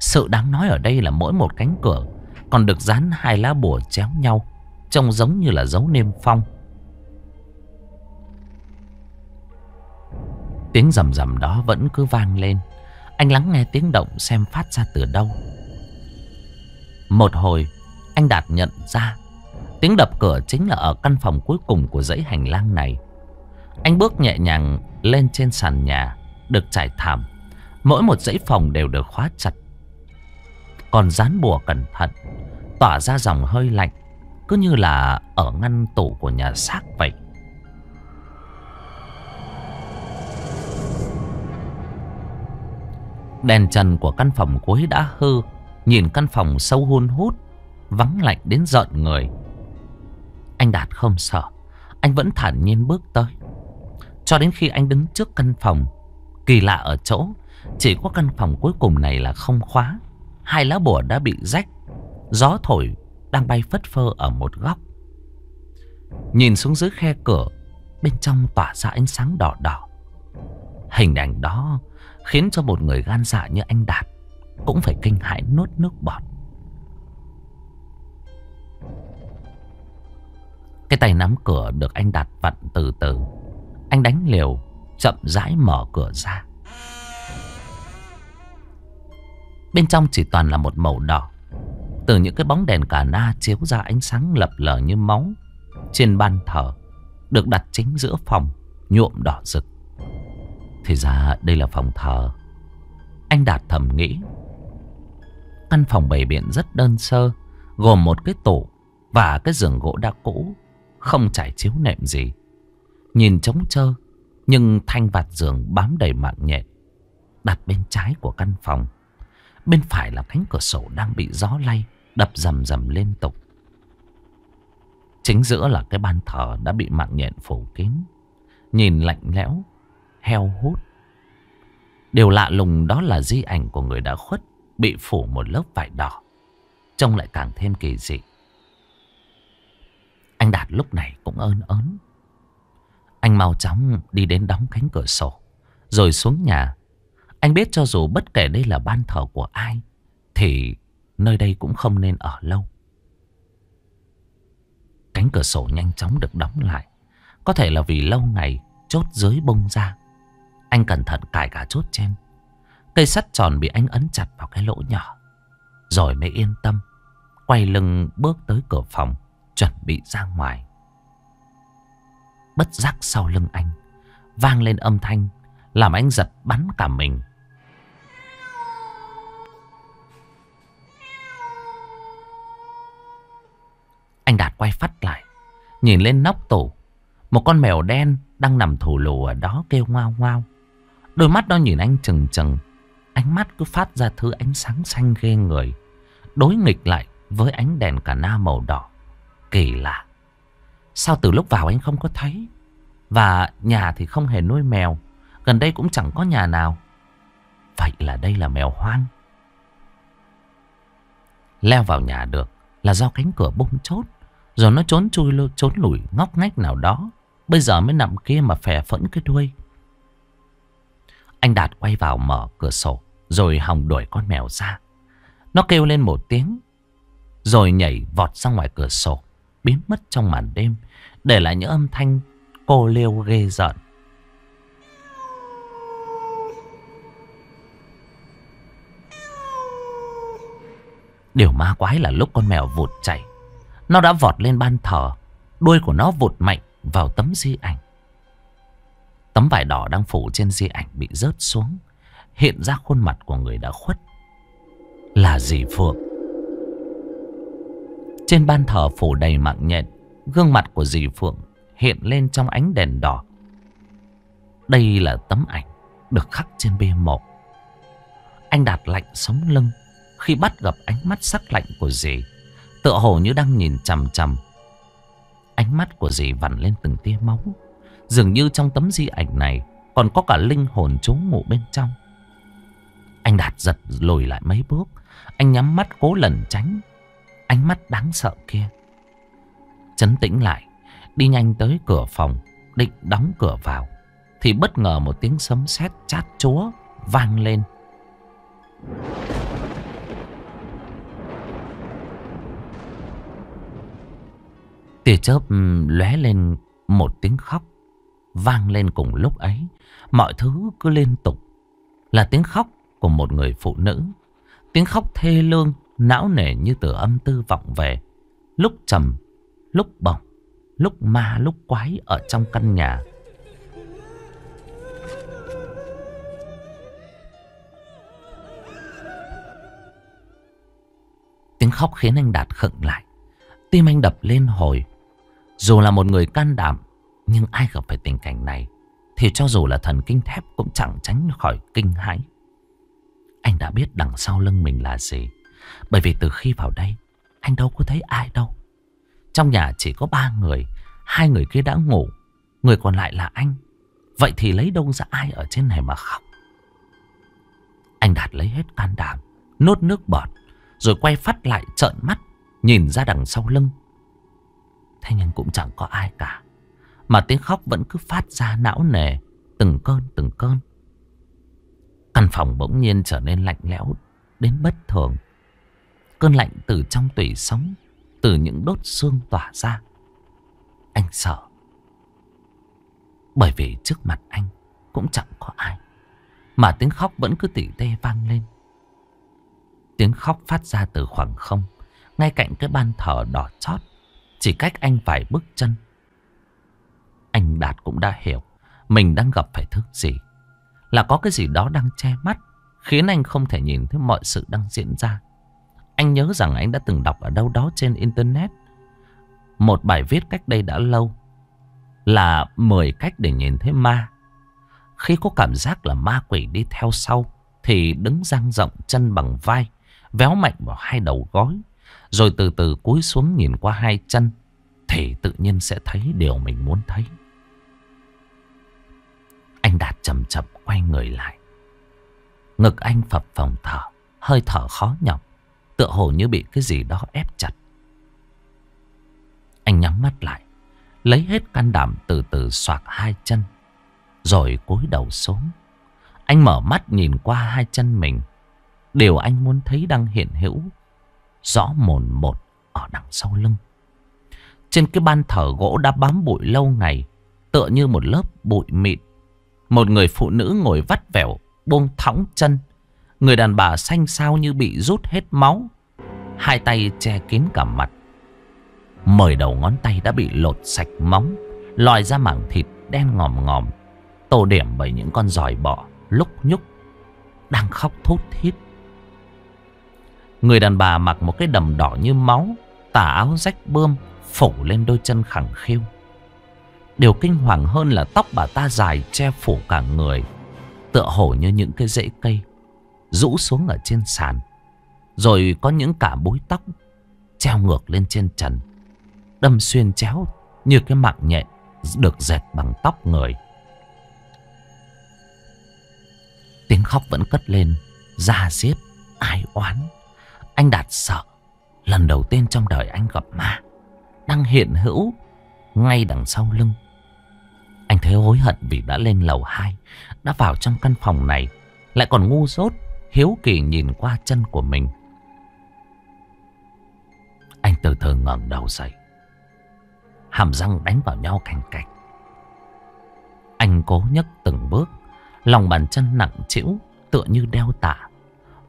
Sự đáng nói ở đây là mỗi một cánh cửa còn được dán hai lá bùa chéo nhau trông giống như là dấu niêm phong. Tiếng rầm rầm đó vẫn cứ vang lên. Anh lắng nghe tiếng động xem phát ra từ đâu. Một hồi, anh Đạt nhận ra tiếng đập cửa chính là ở căn phòng cuối cùng của dãy hành lang này. Anh bước nhẹ nhàng lên trên sàn nhà, được trải thảm. Mỗi một dãy phòng đều được khóa chặt. Còn dán bùa cẩn thận, tỏa ra dòng hơi lạnh, cứ như là ở ngăn tủ của nhà xác vậy. Đèn trần của căn phòng cuối đã hư Nhìn căn phòng sâu hun hút Vắng lạnh đến giận người Anh Đạt không sợ Anh vẫn thản nhiên bước tới Cho đến khi anh đứng trước căn phòng Kỳ lạ ở chỗ Chỉ có căn phòng cuối cùng này là không khóa Hai lá bùa đã bị rách Gió thổi đang bay phất phơ ở một góc Nhìn xuống dưới khe cửa Bên trong tỏa ra ánh sáng đỏ đỏ Hình ảnh đó Khiến cho một người gan dạ như anh Đạt Cũng phải kinh hãi nuốt nước bọt Cái tay nắm cửa được anh Đạt vặn từ từ Anh đánh liều Chậm rãi mở cửa ra Bên trong chỉ toàn là một màu đỏ Từ những cái bóng đèn cà na chiếu ra ánh sáng lập lờ như máu Trên ban thờ Được đặt chính giữa phòng Nhuộm đỏ rực thì ra đây là phòng thờ Anh Đạt thầm nghĩ Căn phòng bày biện rất đơn sơ Gồm một cái tủ Và cái giường gỗ đã cũ Không trải chiếu nệm gì Nhìn trống trơ Nhưng thanh vạt giường bám đầy mạng nhện Đặt bên trái của căn phòng Bên phải là cánh cửa sổ đang bị gió lay Đập rầm rầm liên tục Chính giữa là cái bàn thờ đã bị mạng nhện phủ kín Nhìn lạnh lẽo heo hút. Điều lạ lùng đó là di ảnh của người đã khuất bị phủ một lớp vải đỏ. Trông lại càng thêm kỳ dị. Anh Đạt lúc này cũng ơn ớn. Anh mau chóng đi đến đóng cánh cửa sổ. Rồi xuống nhà. Anh biết cho dù bất kể đây là ban thờ của ai. Thì nơi đây cũng không nên ở lâu. Cánh cửa sổ nhanh chóng được đóng lại. Có thể là vì lâu ngày chốt dưới bông ra anh cẩn thận cài cả chốt trên Cây sắt tròn bị anh ấn chặt vào cái lỗ nhỏ Rồi mới yên tâm Quay lưng bước tới cửa phòng Chuẩn bị ra ngoài Bất giác sau lưng anh Vang lên âm thanh Làm anh giật bắn cả mình Anh Đạt quay phát lại Nhìn lên nóc tủ Một con mèo đen đang nằm thủ lù ở đó kêu ngoao ngoao Đôi mắt nó nhìn anh chừng chừng. Ánh mắt cứ phát ra thứ ánh sáng xanh ghê người. Đối nghịch lại với ánh đèn cả na màu đỏ. Kỳ lạ. Sao từ lúc vào anh không có thấy? Và nhà thì không hề nuôi mèo. Gần đây cũng chẳng có nhà nào. Vậy là đây là mèo hoang. Leo vào nhà được là do cánh cửa bung chốt. Rồi nó trốn chui lôi trốn lùi ngóc ngách nào đó. Bây giờ mới nằm kia mà phè phẫn cái đuôi. Anh Đạt quay vào mở cửa sổ Rồi hòng đuổi con mèo ra Nó kêu lên một tiếng Rồi nhảy vọt ra ngoài cửa sổ Biến mất trong màn đêm Để lại những âm thanh cô liêu ghê giận Điều ma quái là lúc con mèo vụt chạy Nó đã vọt lên ban thờ Đuôi của nó vụt mạnh vào tấm di ảnh Tấm vải đỏ đang phủ trên di ảnh bị rớt xuống. Hiện ra khuôn mặt của người đã khuất. Là dì Phượng. Trên ban thờ phủ đầy mạng nhện. Gương mặt của dì Phượng hiện lên trong ánh đèn đỏ. Đây là tấm ảnh được khắc trên bia mộ. Anh Đạt lạnh sống lưng khi bắt gặp ánh mắt sắc lạnh của dì. Tựa hồ như đang nhìn chằm chằm. Ánh mắt của dì vằn lên từng tia máu. Dường như trong tấm di ảnh này còn có cả linh hồn trú ngụ bên trong. Anh Đạt giật lùi lại mấy bước. Anh nhắm mắt cố lần tránh. Ánh mắt đáng sợ kia. Chấn tĩnh lại. Đi nhanh tới cửa phòng. Định đóng cửa vào. Thì bất ngờ một tiếng sấm sét chát chúa vang lên. Tia chớp lóe lên một tiếng khóc vang lên cùng lúc ấy. Mọi thứ cứ liên tục là tiếng khóc của một người phụ nữ. Tiếng khóc thê lương, não nề như từ âm tư vọng về. Lúc trầm, lúc bồng lúc ma, lúc quái ở trong căn nhà. Tiếng khóc khiến anh Đạt khựng lại. Tim anh đập lên hồi. Dù là một người can đảm nhưng ai gặp phải tình cảnh này Thì cho dù là thần kinh thép cũng chẳng tránh khỏi kinh hãi Anh đã biết đằng sau lưng mình là gì Bởi vì từ khi vào đây Anh đâu có thấy ai đâu Trong nhà chỉ có ba người Hai người kia đã ngủ Người còn lại là anh Vậy thì lấy đâu ra ai ở trên này mà khóc Anh Đạt lấy hết can đảm Nốt nước bọt Rồi quay phát lại trợn mắt Nhìn ra đằng sau lưng Thế nhưng cũng chẳng có ai cả mà tiếng khóc vẫn cứ phát ra não nề Từng cơn từng cơn Căn phòng bỗng nhiên trở nên lạnh lẽo Đến bất thường Cơn lạnh từ trong tủy sống Từ những đốt xương tỏa ra Anh sợ Bởi vì trước mặt anh Cũng chẳng có ai Mà tiếng khóc vẫn cứ tỉ tê vang lên Tiếng khóc phát ra từ khoảng không Ngay cạnh cái ban thờ đỏ chót Chỉ cách anh vài bước chân anh Đạt cũng đã hiểu mình đang gặp phải thứ gì. Là có cái gì đó đang che mắt, khiến anh không thể nhìn thấy mọi sự đang diễn ra. Anh nhớ rằng anh đã từng đọc ở đâu đó trên Internet. Một bài viết cách đây đã lâu là 10 cách để nhìn thấy ma. Khi có cảm giác là ma quỷ đi theo sau, thì đứng dang rộng chân bằng vai, véo mạnh vào hai đầu gối, rồi từ từ cúi xuống nhìn qua hai chân, thì tự nhiên sẽ thấy điều mình muốn thấy. Anh Đạt chậm chậm quay người lại. Ngực anh phập phồng thở, hơi thở khó nhọc, tựa hồ như bị cái gì đó ép chặt. Anh nhắm mắt lại, lấy hết can đảm từ từ xoạc hai chân, rồi cúi đầu xuống. Anh mở mắt nhìn qua hai chân mình, điều anh muốn thấy đang hiện hữu, rõ mồn một ở đằng sau lưng. Trên cái ban thờ gỗ đã bám bụi lâu ngày, tựa như một lớp bụi mịn một người phụ nữ ngồi vắt vẻo Buông thõng chân Người đàn bà xanh xao như bị rút hết máu Hai tay che kín cả mặt mời đầu ngón tay đã bị lột sạch móng Lòi ra mảng thịt đen ngòm ngòm Tô điểm bởi những con giòi bọ Lúc nhúc Đang khóc thút thít Người đàn bà mặc một cái đầm đỏ như máu Tà áo rách bươm Phủ lên đôi chân khẳng khiu Điều kinh hoàng hơn là tóc bà ta dài che phủ cả người Tựa hổ như những cái rễ cây Rũ xuống ở trên sàn Rồi có những cả búi tóc Treo ngược lên trên trần Đâm xuyên chéo Như cái mạng nhện Được dệt bằng tóc người Tiếng khóc vẫn cất lên Da diết Ai oán Anh Đạt sợ Lần đầu tiên trong đời anh gặp ma Đang hiện hữu Ngay đằng sau lưng anh thấy hối hận vì đã lên lầu 2 Đã vào trong căn phòng này Lại còn ngu dốt Hiếu kỳ nhìn qua chân của mình Anh từ từ ngẩng đầu dậy Hàm răng đánh vào nhau cành cạch Anh cố nhấc từng bước Lòng bàn chân nặng trĩu Tựa như đeo tả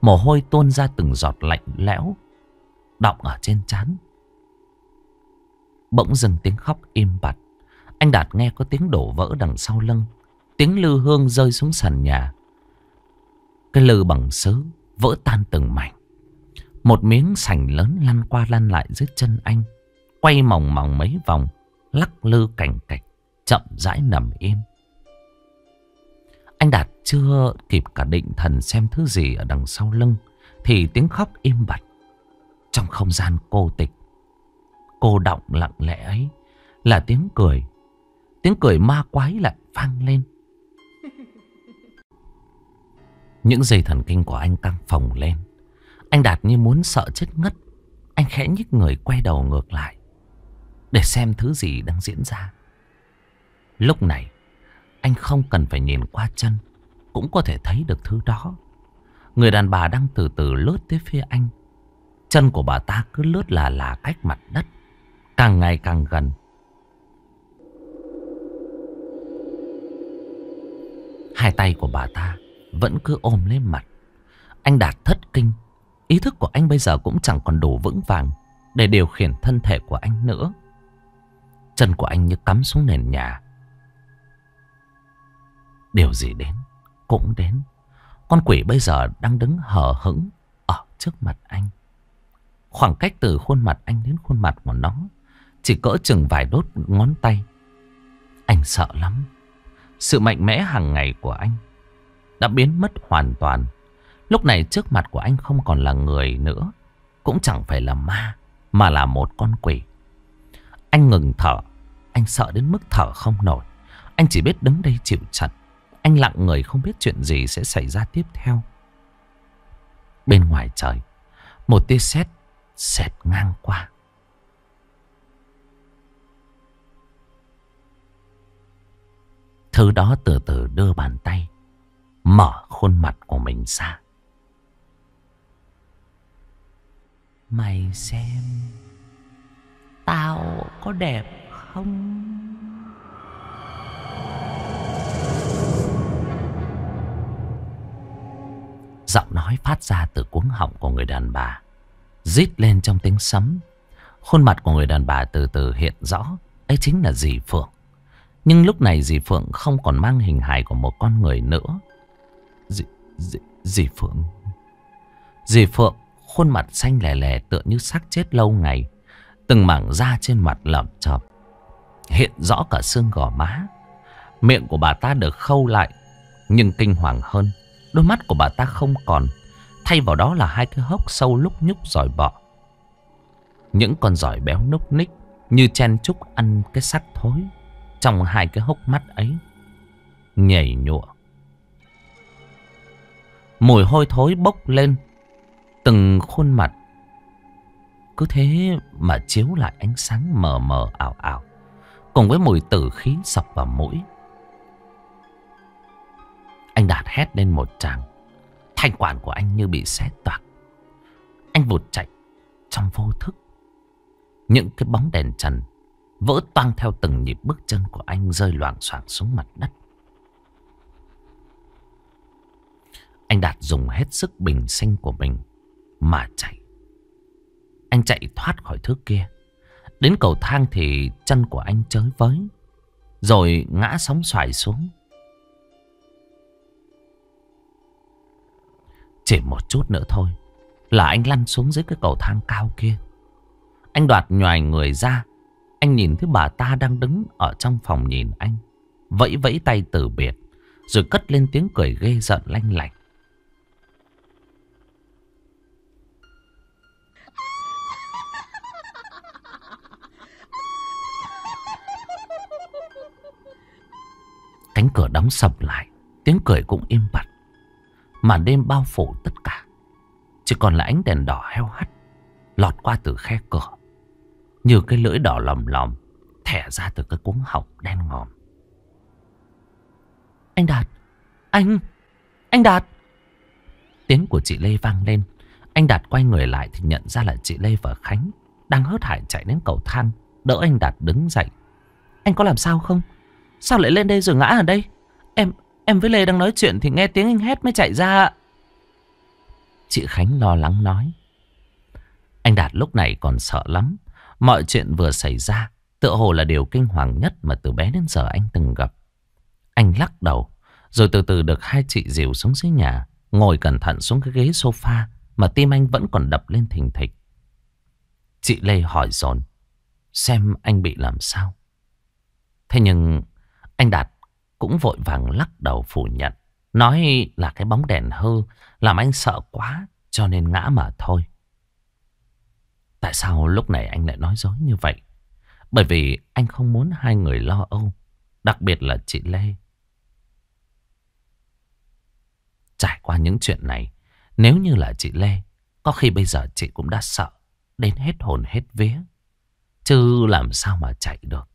Mồ hôi tuôn ra từng giọt lạnh lẽo Đọng ở trên chán. Bỗng dừng tiếng khóc im bặt anh Đạt nghe có tiếng đổ vỡ đằng sau lưng. Tiếng lư hương rơi xuống sàn nhà. Cái lư bằng sứ vỡ tan từng mảnh. Một miếng sành lớn lăn qua lăn lại dưới chân anh. Quay mỏng mỏng mấy vòng. Lắc lư cảnh cạch. Chậm rãi nằm im. Anh Đạt chưa kịp cả định thần xem thứ gì ở đằng sau lưng. Thì tiếng khóc im bặt. Trong không gian cô tịch. Cô động lặng lẽ ấy là tiếng cười Tiếng cười ma quái lại vang lên Những dây thần kinh của anh căng phồng lên Anh Đạt như muốn sợ chết ngất Anh khẽ nhích người quay đầu ngược lại Để xem thứ gì đang diễn ra Lúc này Anh không cần phải nhìn qua chân Cũng có thể thấy được thứ đó Người đàn bà đang từ từ lướt tới phía anh Chân của bà ta cứ lướt là là cách mặt đất Càng ngày càng gần Hai tay của bà ta vẫn cứ ôm lên mặt. Anh Đạt thất kinh. Ý thức của anh bây giờ cũng chẳng còn đủ vững vàng để điều khiển thân thể của anh nữa. Chân của anh như cắm xuống nền nhà. Điều gì đến cũng đến. Con quỷ bây giờ đang đứng hờ hững ở trước mặt anh. Khoảng cách từ khuôn mặt anh đến khuôn mặt của nó chỉ cỡ chừng vài đốt ngón tay. Anh sợ lắm. Sự mạnh mẽ hàng ngày của anh đã biến mất hoàn toàn. Lúc này trước mặt của anh không còn là người nữa, cũng chẳng phải là ma, mà là một con quỷ. Anh ngừng thở, anh sợ đến mức thở không nổi. Anh chỉ biết đứng đây chịu trận. Anh lặng người không biết chuyện gì sẽ xảy ra tiếp theo. Bên ngoài trời, một tia sét xẹt ngang qua. Thứ đó từ từ đưa bàn tay Mở khuôn mặt của mình ra Mày xem Tao có đẹp không? Giọng nói phát ra từ cuống họng của người đàn bà Rít lên trong tiếng sấm Khuôn mặt của người đàn bà từ từ hiện rõ Ấy chính là dì Phượng nhưng lúc này dì Phượng không còn mang hình hài của một con người nữa. Dì, dì, dì Phượng... Dì Phượng khuôn mặt xanh lè lè tựa như xác chết lâu ngày. Từng mảng da trên mặt lợm chợp. Hiện rõ cả xương gò má. Miệng của bà ta được khâu lại. Nhưng kinh hoàng hơn. Đôi mắt của bà ta không còn. Thay vào đó là hai cái hốc sâu lúc nhúc giỏi bọ. Những con giỏi béo núc ních. Như chen trúc ăn cái sắt thối trong hai cái hốc mắt ấy nhảy nhụa. Mùi hôi thối bốc lên từng khuôn mặt. Cứ thế mà chiếu lại ánh sáng mờ mờ ảo ảo cùng với mùi tử khí sọc vào mũi. Anh Đạt hét lên một tràng. Thanh quản của anh như bị xé toạc. Anh vụt chạy trong vô thức. Những cái bóng đèn trần Vỡ toang theo từng nhịp bước chân của anh rơi loạn xoạng xuống mặt đất. Anh Đạt dùng hết sức bình sinh của mình mà chạy. Anh chạy thoát khỏi thứ kia. Đến cầu thang thì chân của anh chới với. Rồi ngã sóng xoài xuống. Chỉ một chút nữa thôi là anh lăn xuống dưới cái cầu thang cao kia. Anh đoạt nhòi người ra anh nhìn thấy bà ta đang đứng ở trong phòng nhìn anh. Vẫy vẫy tay từ biệt. Rồi cất lên tiếng cười ghê giận lanh lạnh. Cánh cửa đóng sầm lại. Tiếng cười cũng im bặt. Màn đêm bao phủ tất cả. Chỉ còn là ánh đèn đỏ heo hắt lọt qua từ khe cửa. Như cái lưỡi đỏ lòm lòm Thẻ ra từ cái cuống họng đen ngòm Anh Đạt Anh Anh Đạt Tiếng của chị Lê vang lên Anh Đạt quay người lại thì nhận ra là chị Lê và Khánh Đang hớt hải chạy đến cầu thang Đỡ anh Đạt đứng dậy Anh có làm sao không Sao lại lên đây rồi ngã ở đây Em em với Lê đang nói chuyện thì nghe tiếng anh hét mới chạy ra Chị Khánh lo lắng nói Anh Đạt lúc này còn sợ lắm Mọi chuyện vừa xảy ra Tựa hồ là điều kinh hoàng nhất mà từ bé đến giờ anh từng gặp Anh lắc đầu Rồi từ từ được hai chị dìu xuống dưới nhà Ngồi cẩn thận xuống cái ghế sofa Mà tim anh vẫn còn đập lên thình thịch Chị Lê hỏi dồn Xem anh bị làm sao Thế nhưng Anh Đạt cũng vội vàng lắc đầu phủ nhận Nói là cái bóng đèn hư Làm anh sợ quá cho nên ngã mà thôi Tại sao lúc này anh lại nói dối như vậy? Bởi vì anh không muốn hai người lo âu, đặc biệt là chị Lê. Trải qua những chuyện này, nếu như là chị Lê, có khi bây giờ chị cũng đã sợ, đến hết hồn hết vía. Chứ làm sao mà chạy được.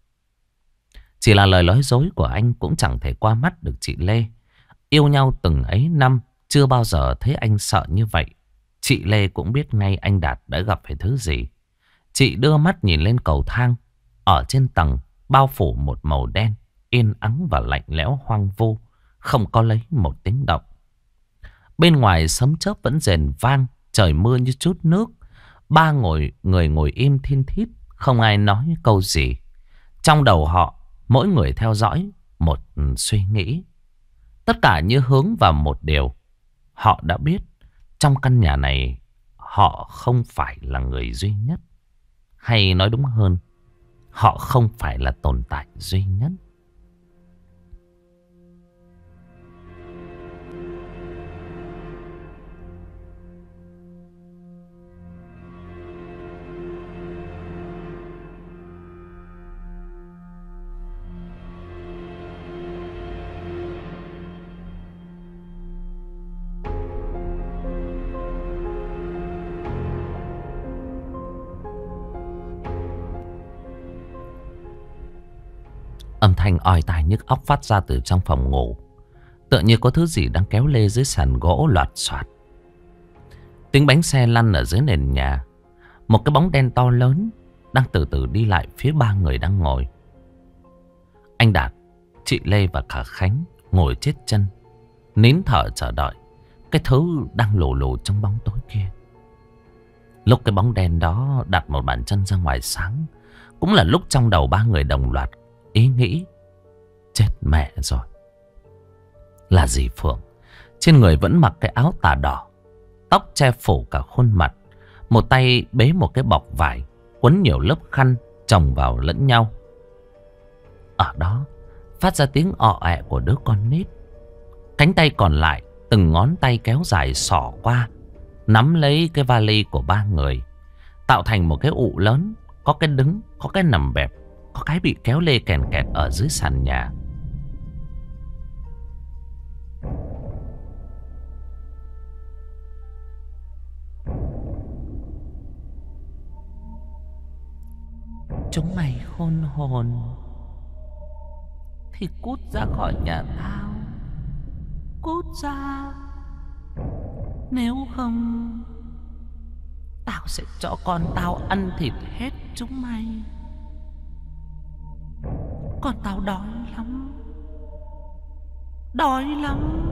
Chỉ là lời nói dối của anh cũng chẳng thể qua mắt được chị Lê. Yêu nhau từng ấy năm, chưa bao giờ thấy anh sợ như vậy. Chị Lê cũng biết ngay anh Đạt đã gặp phải thứ gì. Chị đưa mắt nhìn lên cầu thang. Ở trên tầng bao phủ một màu đen, yên ắng và lạnh lẽo hoang vu, không có lấy một tiếng động. Bên ngoài sấm chớp vẫn rền vang, trời mưa như chút nước. Ba ngồi người ngồi im thiên thít, không ai nói câu gì. Trong đầu họ, mỗi người theo dõi một suy nghĩ. Tất cả như hướng vào một điều. Họ đã biết trong căn nhà này, họ không phải là người duy nhất. Hay nói đúng hơn, họ không phải là tồn tại duy nhất. Âm thanh oi tai nhức óc phát ra từ trong phòng ngủ. Tựa như có thứ gì đang kéo lê dưới sàn gỗ loạt soạt. Tiếng bánh xe lăn ở dưới nền nhà. Một cái bóng đen to lớn đang từ từ đi lại phía ba người đang ngồi. Anh Đạt, chị Lê và cả Khánh ngồi chết chân. Nín thở chờ đợi. Cái thứ đang lù lù trong bóng tối kia. Lúc cái bóng đen đó đặt một bàn chân ra ngoài sáng Cũng là lúc trong đầu ba người đồng loạt ý nghĩ Chết mẹ rồi Là gì Phượng Trên người vẫn mặc cái áo tà đỏ Tóc che phủ cả khuôn mặt Một tay bế một cái bọc vải Quấn nhiều lớp khăn Chồng vào lẫn nhau Ở đó Phát ra tiếng ọ ẹ của đứa con nít Cánh tay còn lại Từng ngón tay kéo dài sỏ qua Nắm lấy cái vali của ba người Tạo thành một cái ụ lớn Có cái đứng, có cái nằm bẹp có cái bị kéo lê kèn kẹt ở dưới sàn nhà Chúng mày khôn hồn Thì cút ra khỏi nhà tao Cút ra Nếu không Tao sẽ cho con tao ăn thịt hết chúng mày con tao đói lắm Đói lắm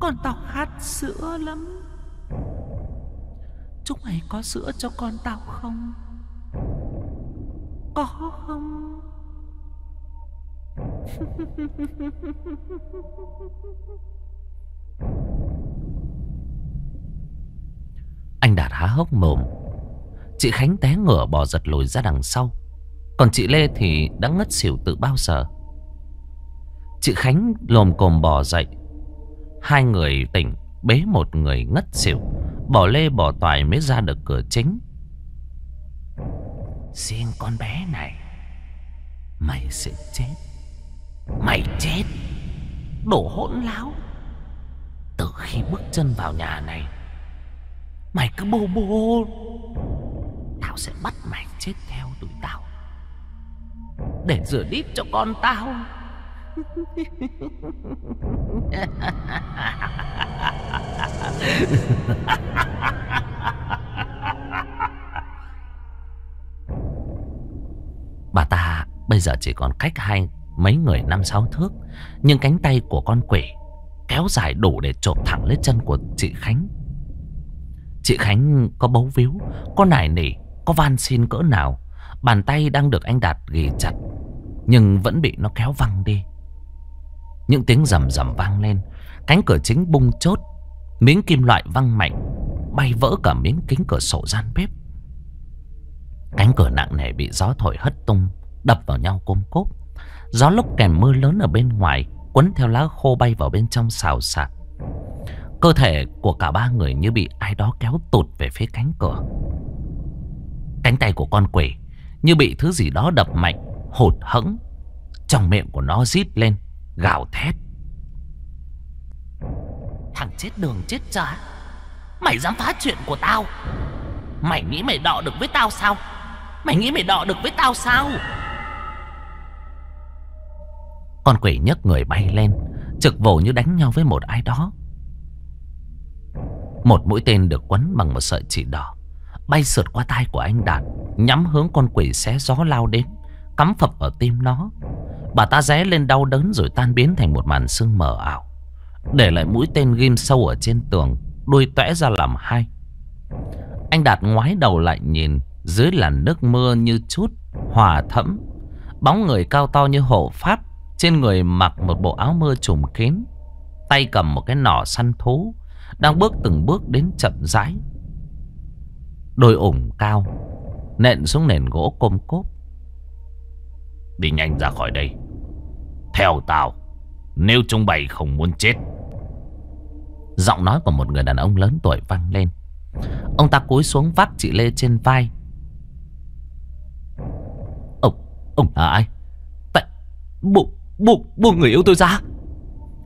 con tao khát sữa lắm Chúng mày có sữa cho con tao không? Có không? Anh Đạt há hốc mồm Chị Khánh té ngửa bò giật lùi ra đằng sau còn chị Lê thì đã ngất xỉu từ bao giờ Chị Khánh lồm cồm bò dậy Hai người tỉnh Bế một người ngất xỉu Bỏ Lê bỏ Toài mới ra được cửa chính Riêng con bé này Mày sẽ chết Mày chết đổ hỗn láo Từ khi bước chân vào nhà này Mày cứ bô bô Tao sẽ bắt mày chết theo tụi tao để rửa đít cho con tao Bà ta bây giờ chỉ còn cách hai mấy người năm sáu thước Nhưng cánh tay của con quỷ kéo dài đủ để chộp thẳng lấy chân của chị Khánh Chị Khánh có bấu víu, có nài nỉ, có van xin cỡ nào Bàn tay đang được anh Đạt ghì chặt nhưng vẫn bị nó kéo văng đi Những tiếng rầm rầm vang lên Cánh cửa chính bung chốt Miếng kim loại văng mạnh Bay vỡ cả miếng kính cửa sổ gian bếp Cánh cửa nặng nề bị gió thổi hất tung Đập vào nhau côm cốp Gió lúc kèm mưa lớn ở bên ngoài Quấn theo lá khô bay vào bên trong xào xạc Cơ thể của cả ba người như bị ai đó kéo tụt về phía cánh cửa Cánh tay của con quỷ Như bị thứ gì đó đập mạnh hụt hẫng Trong miệng của nó rít lên Gào thét Thằng chết đường chết cha Mày dám phá chuyện của tao Mày nghĩ mày đọ được với tao sao Mày nghĩ mày đọ được với tao sao Con quỷ nhấc người bay lên Trực vồ như đánh nhau với một ai đó Một mũi tên được quấn bằng một sợi chỉ đỏ Bay sượt qua tai của anh Đạt Nhắm hướng con quỷ xé gió lao đến cắm phập ở tim nó. Bà ta ré lên đau đớn rồi tan biến thành một màn sương mờ ảo. Để lại mũi tên ghim sâu ở trên tường, đuôi tẽ ra làm hai. Anh Đạt ngoái đầu lại nhìn, dưới làn nước mưa như chút, hòa thẫm. Bóng người cao to như hộ pháp, trên người mặc một bộ áo mưa trùm kín. Tay cầm một cái nỏ săn thú, đang bước từng bước đến chậm rãi. Đôi ủng cao, nện xuống nền gỗ côm cốp. Đi nhanh ra khỏi đây Theo tao Nếu chúng bày không muốn chết Giọng nói của một người đàn ông lớn tuổi vang lên Ông ta cúi xuống vác chị Lê trên vai Ông, ông là ai? Tại, buộc, buộc, buộc người yêu tôi ra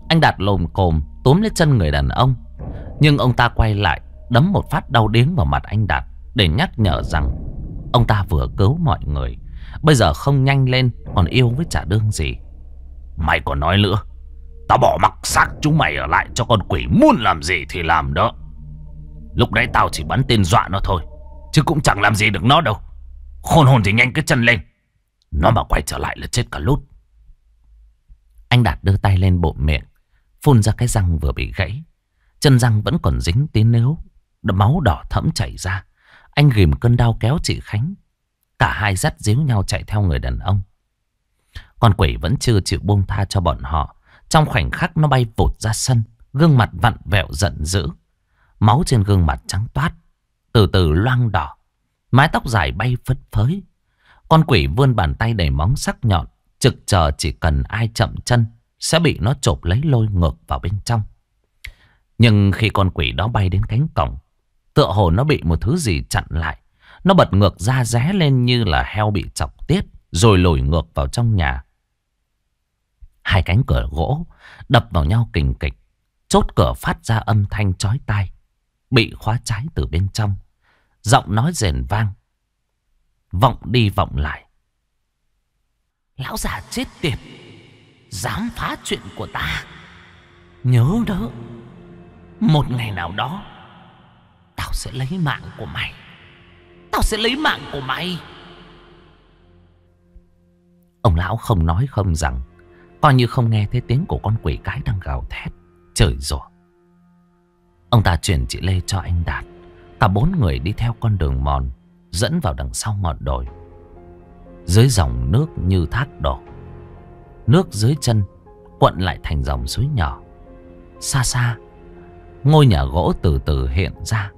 Anh Đạt lồm cồm túm lấy chân người đàn ông Nhưng ông ta quay lại Đấm một phát đau điếng vào mặt anh Đạt Để nhắc nhở rằng Ông ta vừa cứu mọi người Bây giờ không nhanh lên Còn yêu với trả đương gì Mày còn nói nữa Tao bỏ mặc xác chúng mày ở lại cho con quỷ muốn làm gì thì làm đó Lúc đấy tao chỉ bắn tên dọa nó thôi Chứ cũng chẳng làm gì được nó đâu Khôn hồn thì nhanh cái chân lên Nó mà quay trở lại là chết cả lút Anh Đạt đưa tay lên bộ miệng Phun ra cái răng vừa bị gãy Chân răng vẫn còn dính tí nếu Máu đỏ thẫm chảy ra Anh ghim cơn đau kéo chị Khánh Cả hai dắt díu nhau chạy theo người đàn ông. Con quỷ vẫn chưa chịu buông tha cho bọn họ. Trong khoảnh khắc nó bay vụt ra sân. Gương mặt vặn vẹo giận dữ. Máu trên gương mặt trắng toát. Từ từ loang đỏ. Mái tóc dài bay phất phới. Con quỷ vươn bàn tay đầy móng sắc nhọn. Trực chờ chỉ cần ai chậm chân. Sẽ bị nó chộp lấy lôi ngược vào bên trong. Nhưng khi con quỷ đó bay đến cánh cổng. Tựa hồ nó bị một thứ gì chặn lại. Nó bật ngược ra ré lên như là heo bị chọc tiết Rồi lồi ngược vào trong nhà Hai cánh cửa gỗ đập vào nhau kình kịch Chốt cửa phát ra âm thanh chói tai Bị khóa trái từ bên trong Giọng nói rền vang Vọng đi vọng lại Lão già chết tiệt Dám phá chuyện của ta Nhớ đó Một ngày nào đó Tao sẽ lấy mạng của mày Tao sẽ lấy mạng của mày Ông lão không nói không rằng Coi như không nghe thấy tiếng của con quỷ cái đang gào thét Trời rủa. Ông ta chuyển chị Lê cho anh Đạt Cả bốn người đi theo con đường mòn Dẫn vào đằng sau ngọn đồi Dưới dòng nước như thác đỏ, Nước dưới chân Quận lại thành dòng suối nhỏ Xa xa Ngôi nhà gỗ từ từ hiện ra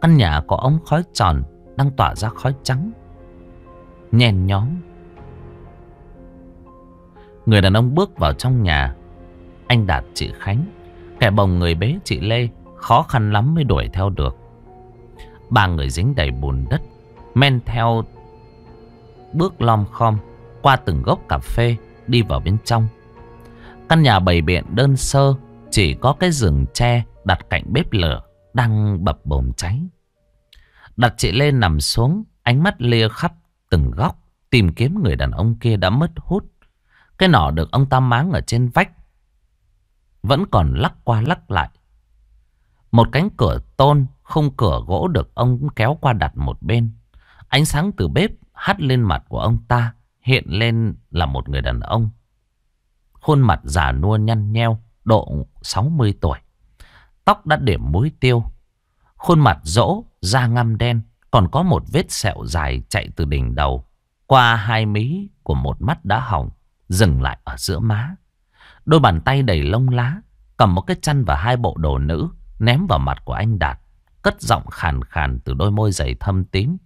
Căn nhà có ống khói tròn đang tỏa ra khói trắng nhen nhóm người đàn ông bước vào trong nhà anh đạt chị khánh kẻ bồng người bế chị lê khó khăn lắm mới đuổi theo được ba người dính đầy bùn đất men theo bước lom khom qua từng gốc cà phê đi vào bên trong căn nhà bầy biện đơn sơ chỉ có cái giường tre đặt cạnh bếp lửa đang bập bồm cháy Đặt chị lên nằm xuống, ánh mắt lia khắp từng góc, tìm kiếm người đàn ông kia đã mất hút. Cái nỏ được ông ta máng ở trên vách, vẫn còn lắc qua lắc lại. Một cánh cửa tôn, không cửa gỗ được ông kéo qua đặt một bên. Ánh sáng từ bếp hắt lên mặt của ông ta, hiện lên là một người đàn ông. Khuôn mặt già nua nhăn nheo, độ 60 tuổi. Tóc đã điểm muối tiêu. Khuôn mặt rỗ da ngăm đen, còn có một vết sẹo dài chạy từ đỉnh đầu, qua hai mí của một mắt đã hỏng, dừng lại ở giữa má. Đôi bàn tay đầy lông lá, cầm một cái chăn và hai bộ đồ nữ, ném vào mặt của anh Đạt, cất giọng khàn khàn từ đôi môi dày thâm tím.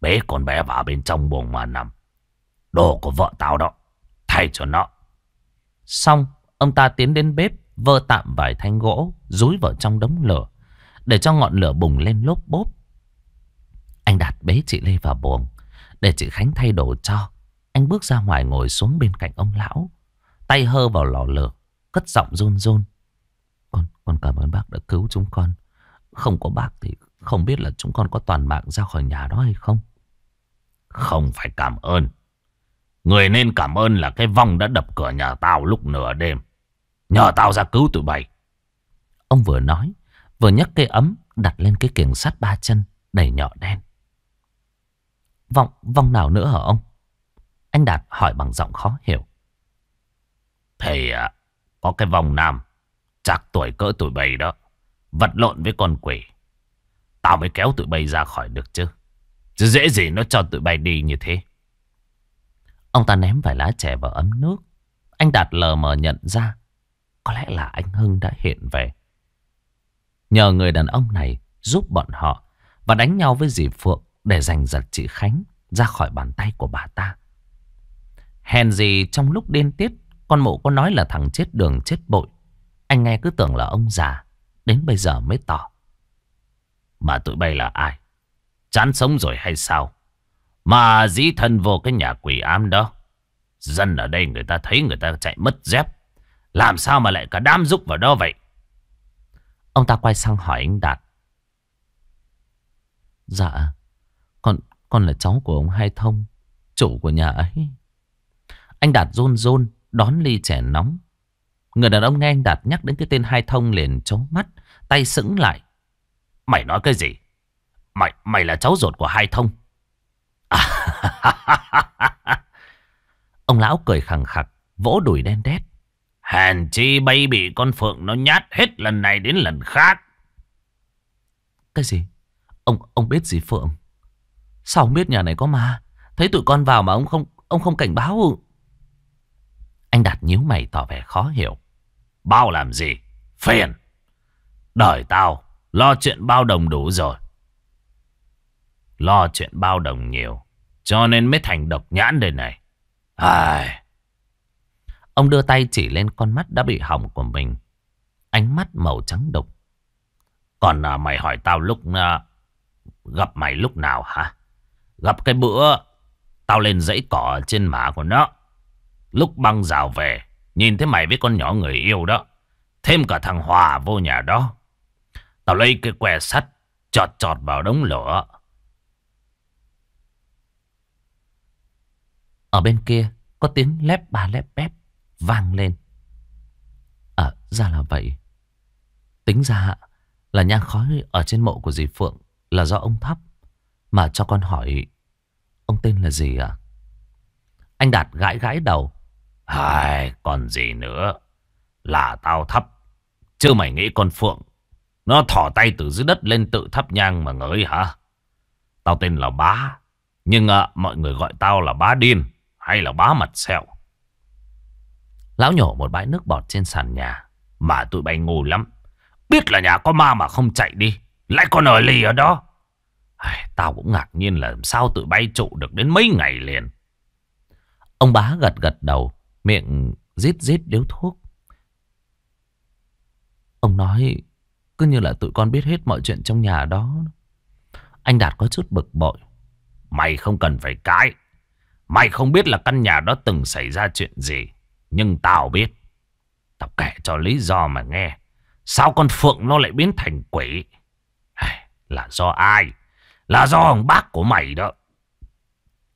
bé con bé vào bên trong buồng mà nằm. Đồ của vợ tao đó, thay cho nó. Xong, ông ta tiến đến bếp, vơ tạm vài thanh gỗ, rúi vào trong đống lửa. Để cho ngọn lửa bùng lên lốp bốp Anh đặt bế chị Lê vào buồng Để chị Khánh thay đồ cho Anh bước ra ngoài ngồi xuống bên cạnh ông lão Tay hơ vào lò lửa Cất giọng run run Con, con cảm ơn bác đã cứu chúng con Không có bác thì không biết là chúng con có toàn mạng ra khỏi nhà đó hay không Không phải cảm ơn Người nên cảm ơn là cái vong đã đập cửa nhà tao lúc nửa đêm Nhờ tao ra cứu tụi bay Ông vừa nói Vừa nhấc cây ấm đặt lên cái kiềng sắt ba chân đầy nhỏ đen. Vòng, vòng nào nữa hả ông? Anh Đạt hỏi bằng giọng khó hiểu. thầy ạ có cái vòng nam, chạc tuổi cỡ tuổi bầy đó, vật lộn với con quỷ. Tao mới kéo tụi bay ra khỏi được chứ. Chứ dễ gì nó cho tụi bay đi như thế. Ông ta ném vài lá chè vào ấm nước. Anh Đạt lờ mờ nhận ra. Có lẽ là anh Hưng đã hiện về. Nhờ người đàn ông này giúp bọn họ và đánh nhau với dì Phượng để giành giật chị Khánh ra khỏi bàn tay của bà ta. Hèn gì trong lúc điên tiết, con mụ có nói là thằng chết đường chết bội. Anh nghe cứ tưởng là ông già, đến bây giờ mới tỏ. Mà tụi bay là ai? Chán sống rồi hay sao? Mà dĩ thân vô cái nhà quỷ ám đó. Dân ở đây người ta thấy người ta chạy mất dép. Làm sao mà lại cả đám rúc vào đó vậy? Ông ta quay sang hỏi anh Đạt. Dạ, con, con là cháu của ông Hai Thông, chủ của nhà ấy. Anh Đạt run run, đón ly chè nóng. Người đàn ông nghe anh Đạt nhắc đến cái tên Hai Thông liền trố mắt, tay sững lại. Mày nói cái gì? Mày, mày là cháu ruột của Hai Thông. ông lão cười khẳng khặc, vỗ đùi đen đét. Hèn chi bay bị con Phượng nó nhát hết lần này đến lần khác. Cái gì? Ông ông biết gì Phượng? Sao ông biết nhà này có ma? Thấy tụi con vào mà ông không ông không cảnh báo. Anh Đạt nhíu mày tỏ vẻ khó hiểu. Bao làm gì? Phiền. Đời tao lo chuyện bao đồng đủ rồi. Lo chuyện bao đồng nhiều. Cho nên mới thành độc nhãn đời này. Ai... À... Ông đưa tay chỉ lên con mắt đã bị hỏng của mình. Ánh mắt màu trắng đục. Còn à, mày hỏi tao lúc... À, gặp mày lúc nào hả? Gặp cái bữa... Tao lên dãy cỏ trên mã của nó. Lúc băng rào về, nhìn thấy mày với con nhỏ người yêu đó. Thêm cả thằng Hòa vô nhà đó. Tao lấy cái que sắt, chọt chọt vào đống lửa. Ở bên kia, có tiếng lép ba lép bép vang lên. À, ra là vậy. Tính ra là nhang khói ở trên mộ của dì Phượng là do ông thắp. Mà cho con hỏi, ông tên là gì ạ? À? Anh Đạt gãi gãi đầu. Hài, còn gì nữa? Là tao thắp. Chứ mày nghĩ con Phượng, nó thỏ tay từ dưới đất lên tự thắp nhang mà ngới hả? Tao tên là Bá. Nhưng à, mọi người gọi tao là Bá Điên hay là Bá Mặt Sẹo. Lão nhổ một bãi nước bọt trên sàn nhà. Mà tụi bay ngu lắm. Biết là nhà có ma mà không chạy đi. Lại còn ở lì ở đó. Ai, tao cũng ngạc nhiên là sao tụi bay trụ được đến mấy ngày liền. Ông bá gật gật đầu. Miệng rít rít điếu thuốc. Ông nói cứ như là tụi con biết hết mọi chuyện trong nhà đó. Anh Đạt có chút bực bội. Mày không cần phải cãi. Mày không biết là căn nhà đó từng xảy ra chuyện gì. Nhưng tao biết. Tao kể cho lý do mà nghe. Sao con Phượng nó lại biến thành quỷ? Là do ai? Là do ông bác của mày đó.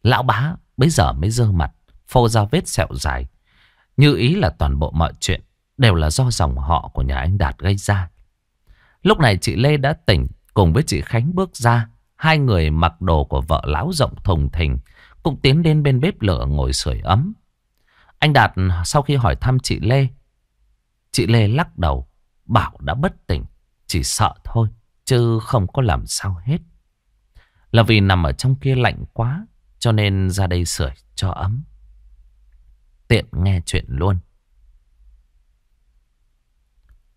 Lão bá bấy giờ mới dơ mặt, phô ra vết sẹo dài. Như ý là toàn bộ mọi chuyện đều là do dòng họ của nhà anh Đạt gây ra. Lúc này chị Lê đã tỉnh cùng với chị Khánh bước ra. Hai người mặc đồ của vợ lão rộng thùng thình cũng tiến đến bên bếp lửa ngồi sưởi ấm. Anh Đạt ừ, sau khi hỏi thăm chị Lê Chị Lê lắc đầu Bảo đã bất tỉnh Chỉ sợ thôi Chứ không có làm sao hết Là vì nằm ở trong kia lạnh quá Cho nên ra đây sưởi cho ấm Tiện nghe chuyện luôn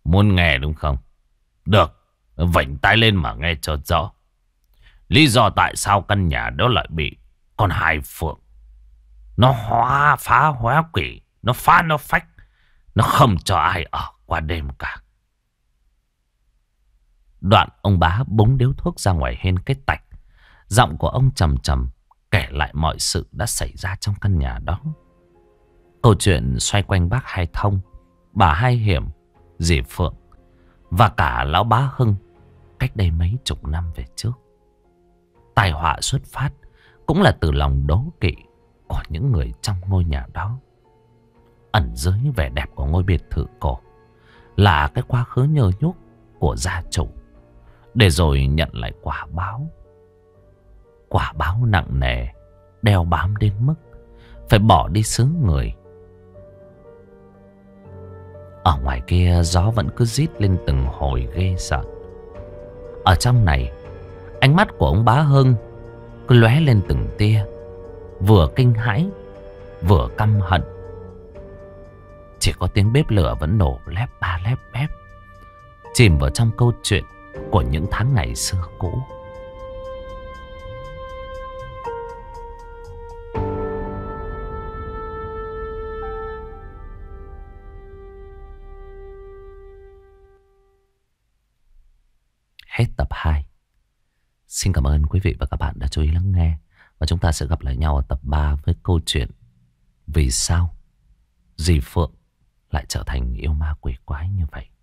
Muốn nghe đúng không? Được Vảnh tay lên mà nghe cho rõ Lý do tại sao căn nhà đó lại bị Con hai phượng nó hóa phá hóa quỷ Nó phá nó phách Nó không cho ai ở qua đêm cả Đoạn ông bá búng điếu thuốc ra ngoài hên cái tạch Giọng của ông trầm trầm Kể lại mọi sự đã xảy ra trong căn nhà đó Câu chuyện xoay quanh bác Hai Thông Bà Hai Hiểm Dì Phượng Và cả lão bá Hưng Cách đây mấy chục năm về trước Tai họa xuất phát Cũng là từ lòng đố kỵ của những người trong ngôi nhà đó. Ẩn dưới vẻ đẹp của ngôi biệt thự cổ là cái quá khứ nhơ nhúc của gia chủ. Để rồi nhận lại quả báo. Quả báo nặng nề, đeo bám đến mức phải bỏ đi xứ người. Ở ngoài kia gió vẫn cứ rít lên từng hồi ghê sợ. Ở trong này, ánh mắt của ông bá Hưng cứ lóe lên từng tia Vừa kinh hãi Vừa căm hận Chỉ có tiếng bếp lửa vẫn nổ lép ba lép bép Chìm vào trong câu chuyện Của những tháng ngày xưa cũ Hết tập 2 Xin cảm ơn quý vị và các bạn đã chú ý lắng nghe và chúng ta sẽ gặp lại nhau ở tập 3 với câu chuyện Vì sao dì Phượng lại trở thành yêu ma quỷ quái như vậy